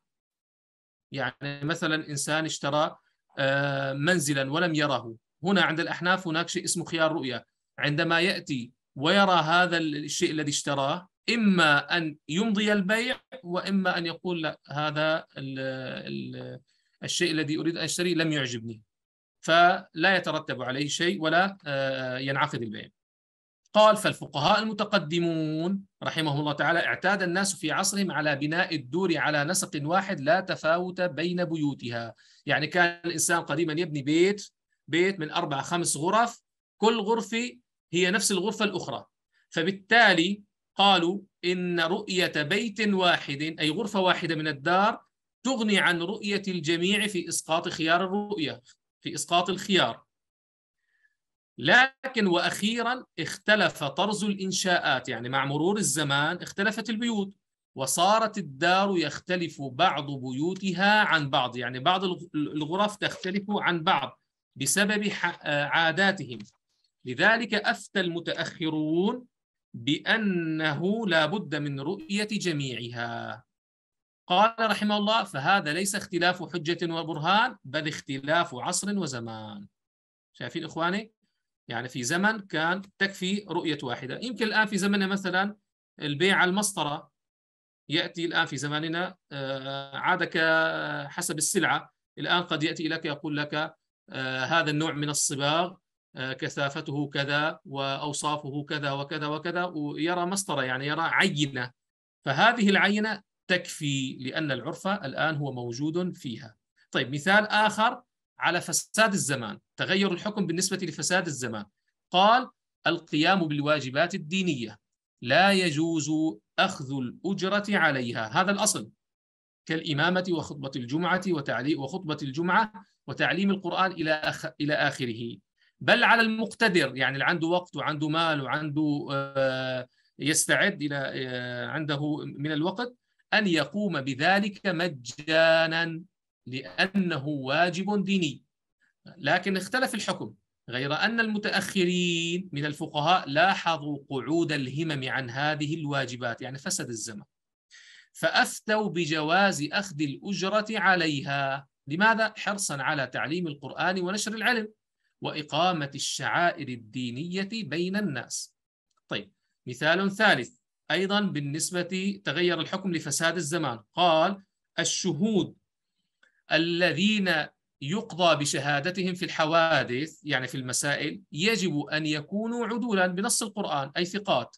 يعني مثلا إنسان اشترى آه، منزلا ولم يره هنا عند الأحناف هناك شيء اسمه خيار رؤية عندما يأتي ويرى هذا الشيء الذي اشتراه إما أن يمضي البيع وإما أن يقول لا هذا الـ الـ الشيء الذي أريد أن أشتريه لم يعجبني فلا يترتب عليه شيء ولا آه، ينعقد البيع قال فالفقهاء المتقدمون رحمهم الله تعالى اعتاد الناس في عصرهم على بناء الدور على نسق واحد لا تفاوت بين بيوتها يعني كان الإنسان قديما يبني بيت بيت من أربع خمس غرف كل غرفة هي نفس الغرفة الأخرى فبالتالي قالوا إن رؤية بيت واحد أي غرفة واحدة من الدار تغني عن رؤية الجميع في إسقاط خيار الرؤية في إسقاط الخيار لكن وأخيرا اختلف طرز الإنشاءات يعني مع مرور الزمان اختلفت البيوت وصارت الدار يختلف بعض بيوتها عن بعض يعني بعض الغرف تختلف عن بعض بسبب آه، عاداتهم لذلك أفتى المتأخرون بأنه لا بد من رؤية جميعها قال رحمه الله فهذا ليس اختلاف حجة وبرهان بل اختلاف عصر وزمان شايفين إخواني؟ يعني في زمن كان تكفي رؤية واحدة يمكن الآن في زمننا مثلا البيع على المسطرة يأتي الآن في زماننا آه، عادة حسب السلعة الآن قد يأتي لك يقول لك آه، هذا النوع من الصباغ آه، كثافته كذا واوصافه كذا وكذا وكذا ويرى مسطره يعني يرى عينه فهذه العينه تكفي لان العرف الان هو موجود فيها. طيب مثال اخر على فساد الزمان، تغير الحكم بالنسبه لفساد الزمان. قال القيام بالواجبات الدينيه لا يجوز اخذ الاجره عليها، هذا الاصل. كالامامه وخطبه الجمعه وتعليم وخطبه الجمعه وتعليم القران الى الى اخره. بل على المقتدر يعني اللي عنده وقت وعنده مال وعنده آه، يستعد الى آه، عنده من الوقت ان يقوم بذلك مجانا لانه واجب ديني لكن اختلف الحكم غير ان المتاخرين من الفقهاء لاحظوا قعود الهمم عن هذه الواجبات يعني فسد الزمن فافتوا بجواز اخذ الاجره عليها لماذا حرصا على تعليم القران ونشر العلم وإقامة الشعائر الدينية بين الناس طيب مثال ثالث أيضا بالنسبة تغير الحكم لفساد الزمان قال الشهود الذين يقضى بشهادتهم في الحوادث يعني في المسائل يجب أن يكونوا عدولا بنص القرآن أي ثقات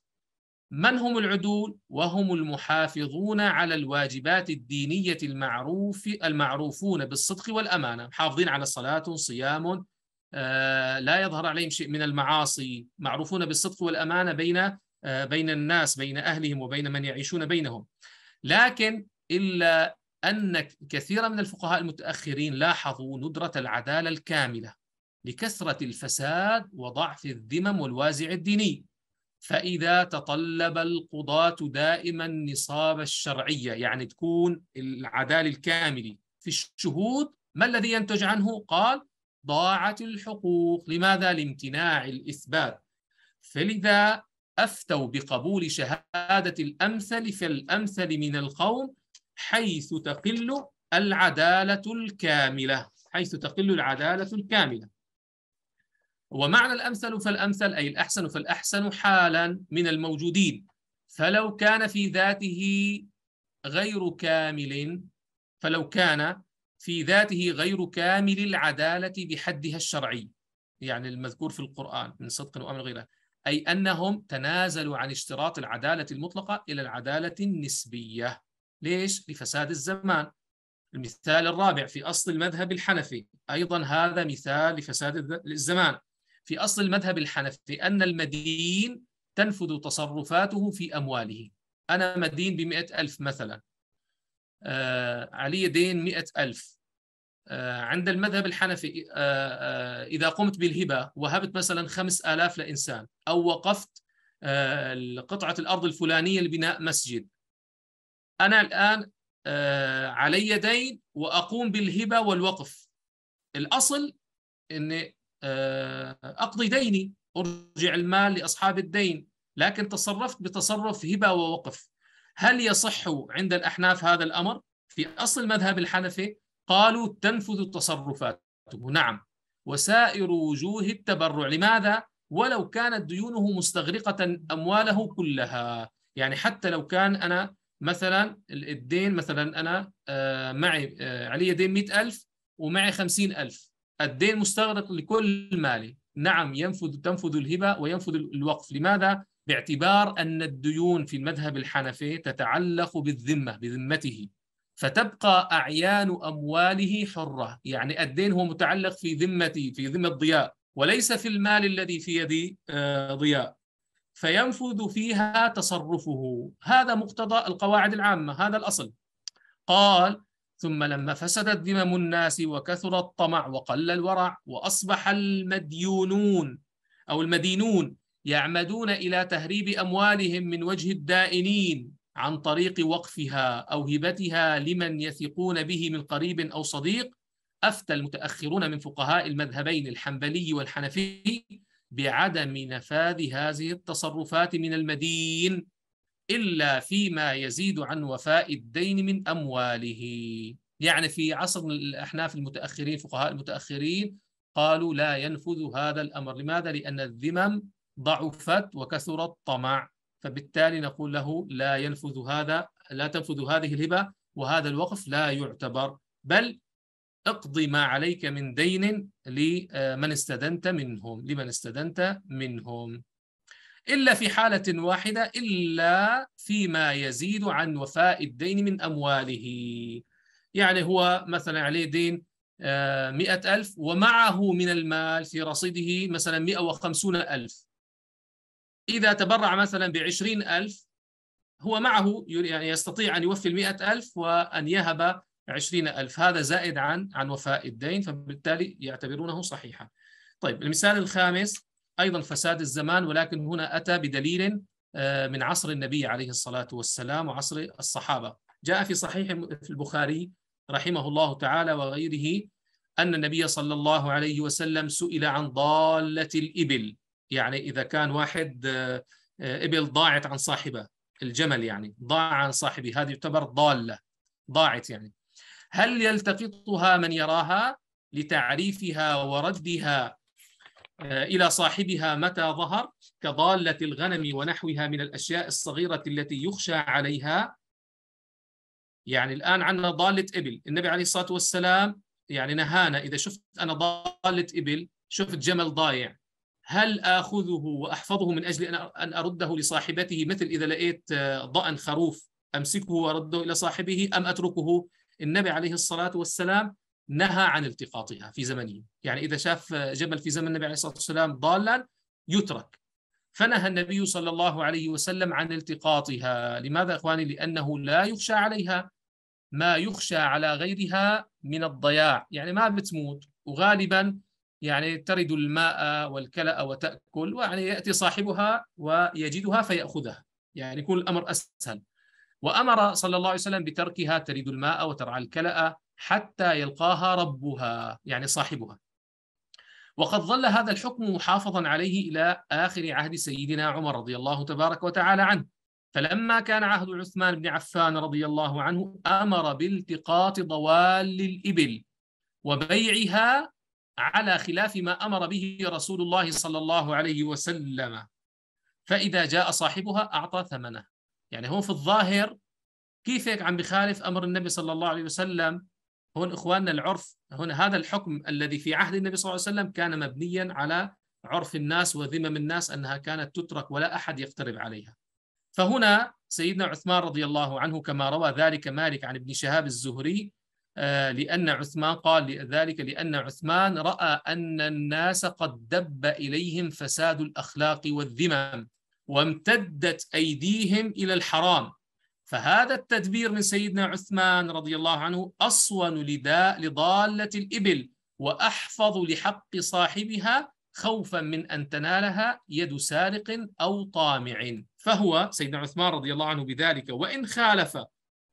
من هم العدول وهم المحافظون على الواجبات الدينية المعروف المعروفون بالصدق والأمانة محافظين على صلاة صيام آه، لا يظهر عليهم شيء من المعاصي معروفون بالصدق والأمانة بين آه، بين الناس بين أهلهم وبين من يعيشون بينهم لكن إلا أن كثيرا من الفقهاء المتأخرين لاحظوا ندرة العدالة الكاملة لكثرة الفساد وضعف الذمم والوازع الديني فإذا تطلب القضاة دائما نصاب الشرعية يعني تكون العدالة الكاملة في الشهود ما الذي ينتج عنه؟ قال ضاعت الحقوق لماذا؟ لامتناع الإثبات فلذا أفتوا بقبول شهادة الأمثل فالأمثل من القوم حيث تقل العدالة الكاملة حيث تقل العدالة الكاملة ومعنى الأمثل فالأمثل أي الأحسن فالأحسن حالا من الموجودين فلو كان في ذاته غير كامل فلو كان في ذاته غير كامل العدالة بحدها الشرعي يعني المذكور في القرآن من صدق وأمر غيره أي أنهم تنازلوا عن اشتراط العدالة المطلقة إلى العدالة النسبية ليش؟ لفساد الزمان المثال الرابع في أصل المذهب الحنفي أيضا هذا مثال لفساد الزمان في أصل المذهب الحنفي أن المدين تنفذ تصرفاته في أمواله أنا مدين بمئة ألف مثلا آه علي دين مئة ألف آه، عند المذهب الحنفي آه، آه، إذا قمت بالهبة وهبت مثلا خمس آلاف لإنسان أو وقفت قطعة الأرض الفلانية لبناء مسجد أنا الآن علي دين وأقوم بالهبة والوقف الأصل أن أقضي ديني أرجع المال لأصحاب الدين لكن تصرفت بتصرف هبة ووقف هل يصح عند الأحناف هذا الأمر؟ في أصل المذهب الحنفي قالوا تنفذ تصرفاته نعم وسائر وجوه التبرع لماذا؟ ولو كانت ديونه مستغرقة أمواله كلها يعني حتى لو كان أنا مثلا الدين مثلا أنا آه، معي آه، علي دين 100000 ومعي 50000 الدين مستغرق لكل مالي نعم ينفذ تنفذ الهبة وينفذ الوقف لماذا؟ باعتبار أن الديون في المذهب الحنفي تتعلق بالذمة بذمته فتبقى أعيان أمواله حرة يعني الدين هو متعلق في ذمتي في ذمة ضياء وليس في المال الذي في يدي آه، ضياء فينفذ فيها تصرفه هذا مقتضى القواعد العامة هذا الأصل قال ثم لما فسدت ذمم الناس وكثر الطمع وقل الورع وأصبح المديونون أو المدينون يعمدون إلى تهريب أموالهم من وجه الدائنين عن طريق وقفها أو هبتها لمن يثقون به من قريب أو صديق أفتى المتأخرون من فقهاء المذهبين الحنبلي والحنفي بعدم نفاذ هذه التصرفات من المدين إلا فيما يزيد عن وفاء الدين من أمواله يعني في عصر الأحناف المتأخرين فقهاء المتأخرين قالوا لا ينفذ هذا الأمر لماذا؟ لأن الذمم ضعفت وكثر الطمع فبالتالي نقول له لا ينفذ هذا لا تنفذ هذه الهبة وهذا الوقف لا يعتبر بل اقضي ما عليك من دين لمن استدنت منهم لمن استدنت منهم إلا في حالة واحدة إلا فيما يزيد عن وفاء الدين من أمواله يعني هو مثلا عليه دين آه، مئة ألف ومعه من المال في رصيده مثلا مئة وخمسون ألف إذا تبرع مثلا بعشرين ألف هو معه يعني يستطيع أن يوفي المئة ألف وأن يهب عشرين ألف هذا زائد عن عن وفاء الدين فبالتالي يعتبرونه صحيحا طيب المثال الخامس أيضا فساد الزمان ولكن هنا أتى بدليل آه، من عصر النبي عليه الصلاة والسلام وعصر الصحابة جاء في صحيح في البخاري رحمه الله تعالى وغيره أن النبي صلى الله عليه وسلم سئل عن ضالة الإبل يعني اذا كان واحد ابل آه، ضاعت عن صاحبها الجمل يعني ضاع عن صاحبه هذه يعتبر ضاله ضاعت يعني هل يلتقطها من يراها لتعريفها وردها آه، الى صاحبها متى ظهر كضاله الغنم ونحوها من الاشياء الصغيره التي يخشى عليها يعني الان عندنا ضاله ابل النبي عليه الصلاه والسلام يعني نهانا اذا شفت انا ضاله ابل شفت جمل ضايع هل آخذه وأحفظه من أجل أن أرده لصاحبته مثل إذا لقيت آه، ضأن خروف أمسكه وأرده إلى صاحبه أم أتركه النبي عليه الصلاة والسلام نهى عن التقاطها في زمنه يعني إذا شاف آه، جبل في زمن النبي عليه الصلاة والسلام ضالا يترك فنهى النبي صلى الله عليه وسلم عن التقاطها لماذا إخواني؟ لأنه لا يخشى عليها ما يخشى على غيرها من الضياع يعني ما بتموت وغالبا يعني ترد الماء والكلأ وتأكل ويعني يأتي صاحبها ويجدها فيأخذها يعني يكون الأمر أسهل وأمر صلى الله عليه وسلم بتركها ترد الماء وترعى الكلأ حتى يلقاها ربها يعني صاحبها وقد ظل هذا الحكم محافظا عليه إلى آخر عهد سيدنا عمر رضي الله تبارك وتعالى عنه فلما كان عهد عثمان بن عفان رضي الله عنه أمر بالتقاط ضوال الإبل وبيعها على خلاف ما امر به رسول الله صلى الله عليه وسلم فاذا جاء صاحبها اعطى ثمنه يعني هو في الظاهر كيف هيك عم بخالف امر النبي صلى الله عليه وسلم هون اخواننا العرف هنا هذا الحكم الذي في عهد النبي صلى الله عليه وسلم كان مبنيا على عرف الناس وذمم الناس انها كانت تترك ولا احد يقترب عليها فهنا سيدنا عثمان رضي الله عنه كما روى ذلك مالك عن ابن شهاب الزهري آه، لأن عثمان قال ذلك لأن عثمان رأى أن الناس قد دب إليهم فساد الأخلاق والذمم وامتدت أيديهم إلى الحرام فهذا التدبير من سيدنا عثمان رضي الله عنه أصون لداء لضالة الإبل وأحفظ لحق صاحبها خوفا من أن تنالها يد سارق أو طامع فهو سيدنا عثمان رضي الله عنه بذلك وإن خالف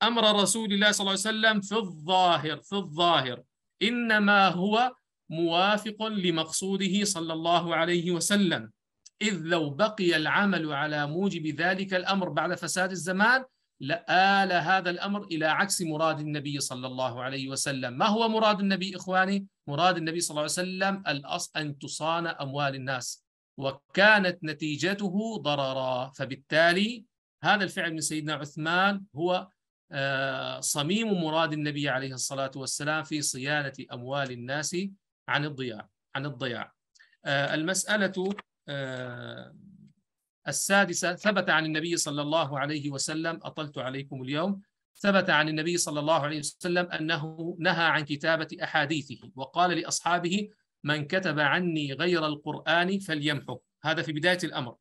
أمر رسول الله صلى الله عليه وسلم في الظاهر في الظاهر إنما هو موافق لمقصوده صلى الله عليه وسلم إذ لو بقي العمل على موجب ذلك الأمر بعد فساد الزمان لآل هذا الأمر إلى عكس مراد النبي صلى الله عليه وسلم ما هو مراد النبي إخواني؟ مراد النبي صلى الله عليه وسلم الأصل أن تصان أموال الناس وكانت نتيجته ضررا فبالتالي هذا الفعل من سيدنا عثمان هو آه، صميم مراد النبي عليه الصلاة والسلام في صيانة أموال الناس عن الضياع عن الضياع آه، المسألة آه، السادسة ثبت عن النبي صلى الله عليه وسلم أطلت عليكم اليوم ثبت عن النبي صلى الله عليه وسلم أنه نهى عن كتابة أحاديثه وقال لأصحابه من كتب عني غير القرآن فليمحه هذا في بداية الأمر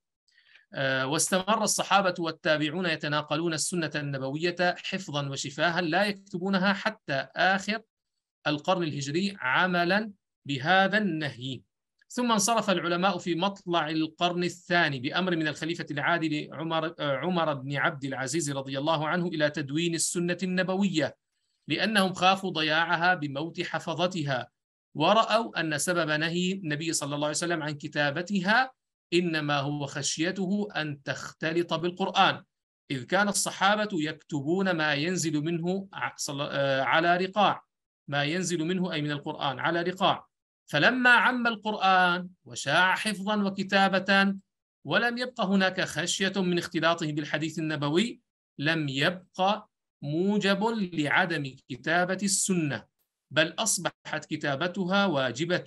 آه، واستمر الصحابة والتابعون يتناقلون السنة النبوية حفظا وشفاها لا يكتبونها حتى آخر القرن الهجري عملا بهذا النهي ثم انصرف العلماء في مطلع القرن الثاني بأمر من الخليفة العادل عمر, آه، عمر بن عبد العزيز رضي الله عنه إلى تدوين السنة النبوية لأنهم خافوا ضياعها بموت حفظتها ورأوا أن سبب نهي النبي صلى الله عليه وسلم عن كتابتها إنما هو خشيته أن تختلط بالقرآن إذ كان الصحابة يكتبون ما ينزل منه آه، على رقاع ما ينزل منه أي من القرآن على رقاع فلما عم القرآن وشاع حفظا وكتابة ولم يبقى هناك خشية من اختلاطه بالحديث النبوي لم يبقى موجب لعدم كتابة السنة بل أصبحت كتابتها واجبة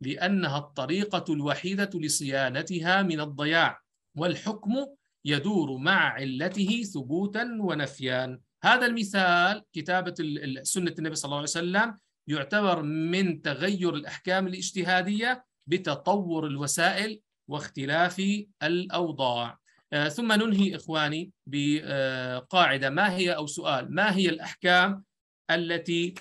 لأنها الطريقة الوحيدة لصيانتها من الضياع والحكم يدور مع علته ثبوتا ونفيا هذا المثال كتابة سنة النبي صلى الله عليه وسلم يعتبر من تغير الأحكام الاجتهادية بتطور الوسائل واختلاف الأوضاع آه، ثم ننهي إخواني بقاعدة ما هي أو سؤال ما هي الأحكام التي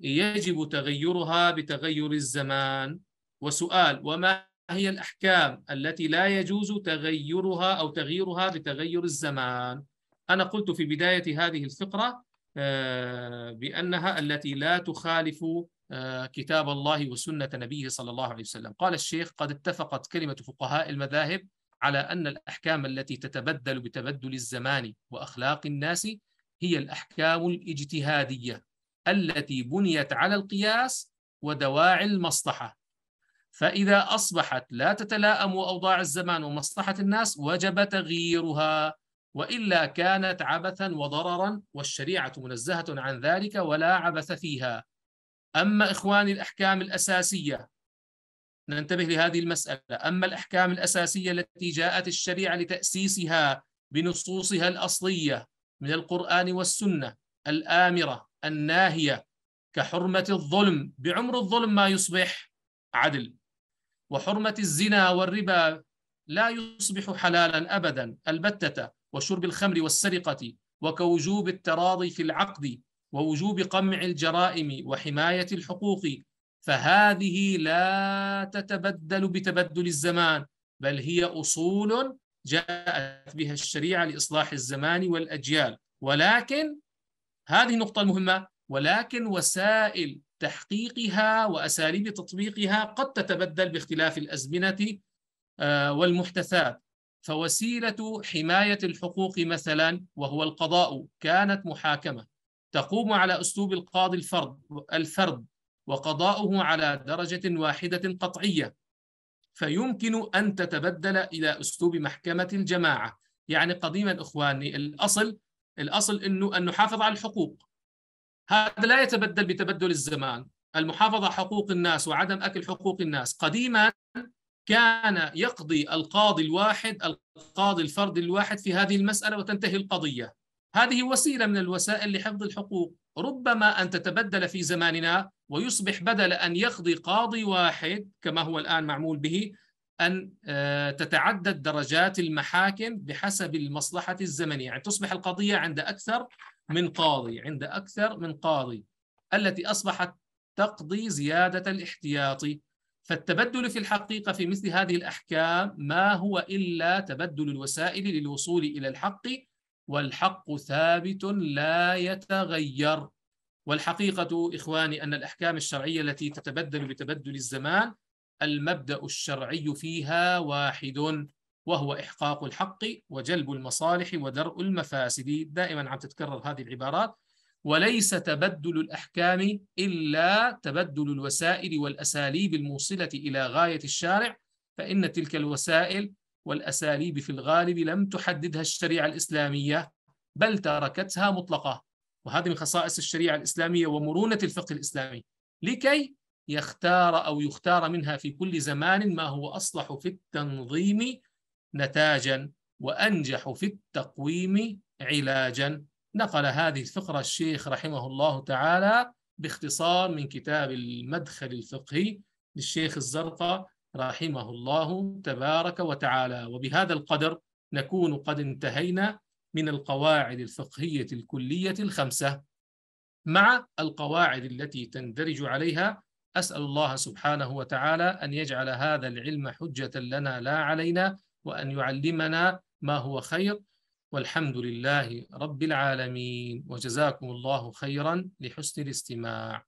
يجب تغيرها بتغير الزمان وسؤال وما هي الأحكام التي لا يجوز تغيرها أو تغييرها بتغير الزمان أنا قلت في بداية هذه الفقرة آه، بأنها التي لا تخالف آه، كتاب الله وسنة نبيه صلى الله عليه وسلم قال الشيخ قد اتفقت كلمة فقهاء المذاهب على أن الأحكام التي تتبدل بتبدل الزمان وأخلاق الناس هي الأحكام الاجتهادية التي بنيت على القياس ودواعي المصلحة فإذا أصبحت لا تتلائم أوضاع الزمان ومصلحة الناس وجب تغييرها وإلا كانت عبثا وضررا والشريعة منزهة عن ذلك ولا عبث فيها أما إخواني الأحكام الأساسية ننتبه لهذه المسألة أما الأحكام الأساسية التي جاءت الشريعة لتأسيسها بنصوصها الأصلية من القرآن والسنة الآمرة الناهية كحرمة الظلم بعمر الظلم ما يصبح عدل وحرمة الزنا والربا لا يصبح حلالا أبدا البتة وشرب الخمر والسرقة وكوجوب التراضي في العقد ووجوب قمع الجرائم وحماية الحقوق فهذه لا تتبدل بتبدل الزمان بل هي أصول جاءت بها الشريعة لإصلاح الزمان والأجيال ولكن هذه النقطة المهمة ولكن وسائل تحقيقها واساليب تطبيقها قد تتبدل باختلاف الازمنه آه، والمحدثات فوسيله حمايه الحقوق مثلا وهو القضاء كانت محاكمه تقوم على اسلوب القاضي الفرد الفرد وقضاؤه على درجه واحده قطعيه فيمكن ان تتبدل الى اسلوب محكمه الجماعه يعني قديما اخواني الاصل الاصل انه ان نحافظ على الحقوق هذا لا يتبدل بتبدل الزمان المحافظة حقوق الناس وعدم أكل حقوق الناس قديما كان يقضي القاضي الواحد القاضي الفرد الواحد في هذه المسألة وتنتهي القضية هذه وسيلة من الوسائل لحفظ الحقوق ربما أن تتبدل في زماننا ويصبح بدل أن يقضي قاضي واحد كما هو الآن معمول به أن آه، تتعدد درجات المحاكم بحسب المصلحة الزمنية يعني تصبح القضية عند أكثر من قاضي عند أكثر من قاضي التي أصبحت تقضي زيادة الاحتياط فالتبدل في الحقيقة في مثل هذه الأحكام ما هو إلا تبدل الوسائل للوصول إلى الحق والحق ثابت لا يتغير والحقيقة إخواني أن الأحكام الشرعية التي تتبدل بتبدل الزمان المبدأ الشرعي فيها واحد وهو إحقاق الحق وجلب المصالح ودرء المفاسد دائما عم تتكرر هذه العبارات وليس تبدل الأحكام إلا تبدل الوسائل والأساليب الموصلة إلى غاية الشارع فإن تلك الوسائل والأساليب في الغالب لم تحددها الشريعة الإسلامية بل تركتها مطلقة وهذه من خصائص الشريعة الإسلامية ومرونة الفقه الإسلامي لكي يختار أو يختار منها في كل زمان ما هو أصلح في التنظيم نتاجا وأنجح في التقويم علاجا نقل هذه الفقرة الشيخ رحمه الله تعالى باختصار من كتاب المدخل الفقهي للشيخ الزرقاء رحمه الله تبارك وتعالى وبهذا القدر نكون قد انتهينا من القواعد الفقهية الكلية الخمسة مع القواعد التي تندرج عليها أسأل الله سبحانه وتعالى أن يجعل هذا العلم حجة لنا لا علينا وأن يعلمنا ما هو خير والحمد لله رب العالمين وجزاكم الله خيرا لحسن الاستماع